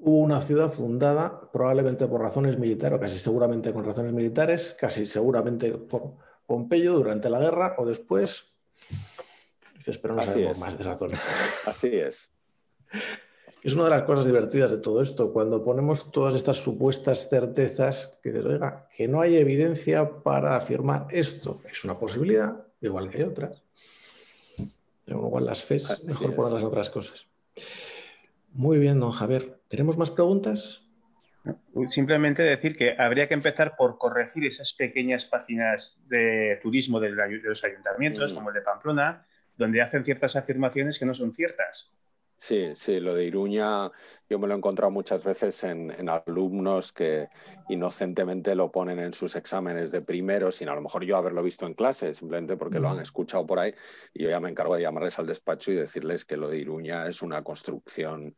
Speaker 1: Hubo una ciudad fundada probablemente por razones militares, o casi seguramente con razones militares, casi seguramente por Pompeyo durante la guerra o después. Dices, este, pero no así más de esa zona. Así es. es una de las cosas divertidas de todo esto, cuando ponemos todas estas supuestas certezas que que no hay evidencia para afirmar esto. Es una posibilidad, igual que hay otras. Pero igual las FES, mejor por las otras cosas. Muy bien, don Javier.
Speaker 3: ¿Tenemos más preguntas? Simplemente decir que habría que empezar por corregir esas pequeñas páginas de turismo de los ayuntamientos, mm. como el de Pamplona, donde hacen ciertas afirmaciones que no son
Speaker 2: ciertas. Sí, sí, lo de Iruña yo me lo he encontrado muchas veces en, alumnos que inocentemente lo ponen en sus exámenes de primero, sin a lo mejor yo haberlo visto en clase, simplemente porque lo han escuchado por ahí, y yo ya me encargo de llamarles al despacho y decirles que lo de Iruña es una construcción,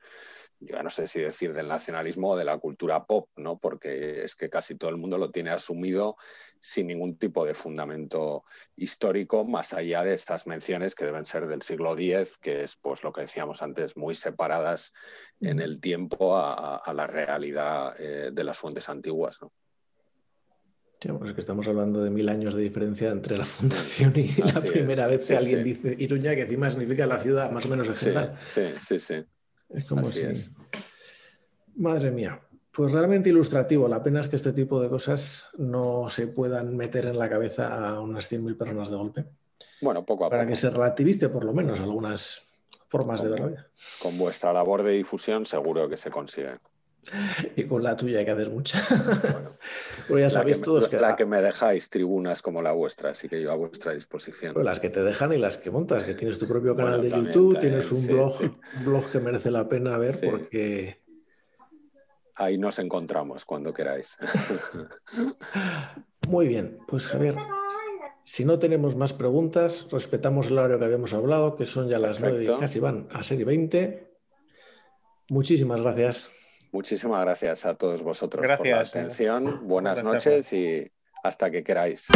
Speaker 2: yo no sé si decir del nacionalismo o de la cultura pop, ¿no? porque es que casi todo el mundo lo tiene asumido sin ningún tipo de fundamento histórico, más allá de estas menciones que deben ser del siglo X, que es pues, lo que decíamos antes, muy separadas en el tiempo a, la realidad eh, de las fuentes antiguas.
Speaker 1: es que estamos hablando de mil años de diferencia
Speaker 2: entre la fundación y la primera vez que alguien dice
Speaker 1: Iruña, que encima significa la ciudad más o menos en
Speaker 2: Sí, sí, sí. Es como Así si... es.
Speaker 1: Madre mía. Pues realmente ilustrativo. La pena es que este tipo de cosas no se puedan meter en la cabeza a unas 100.000 personas de golpe. Bueno, poco a poco. Para que se relativice por lo menos algunas formas de verlo
Speaker 2: Con vuestra labor de difusión seguro que se consigue.
Speaker 1: Y con la tuya hay que hacer mucha. Bueno, ya sabéis todos que... La,
Speaker 2: la que me dejáis tribunas como la vuestra, así que yo a vuestra disposición. las que
Speaker 1: te dejan y las que montas, que tienes tu propio canal de YouTube, tienes un blog,
Speaker 2: blog que merece la pena ver porque ahí nos encontramos cuando queráis.
Speaker 1: Muy bien, pues Javier, si no tenemos más preguntas, respetamos el horario que habíamos hablado, que son ya las nueve y casi van
Speaker 2: a ser 20. Muchísimas gracias. Muchísimas gracias a todos vosotros por la atención. Buenas noches y hasta que queráis.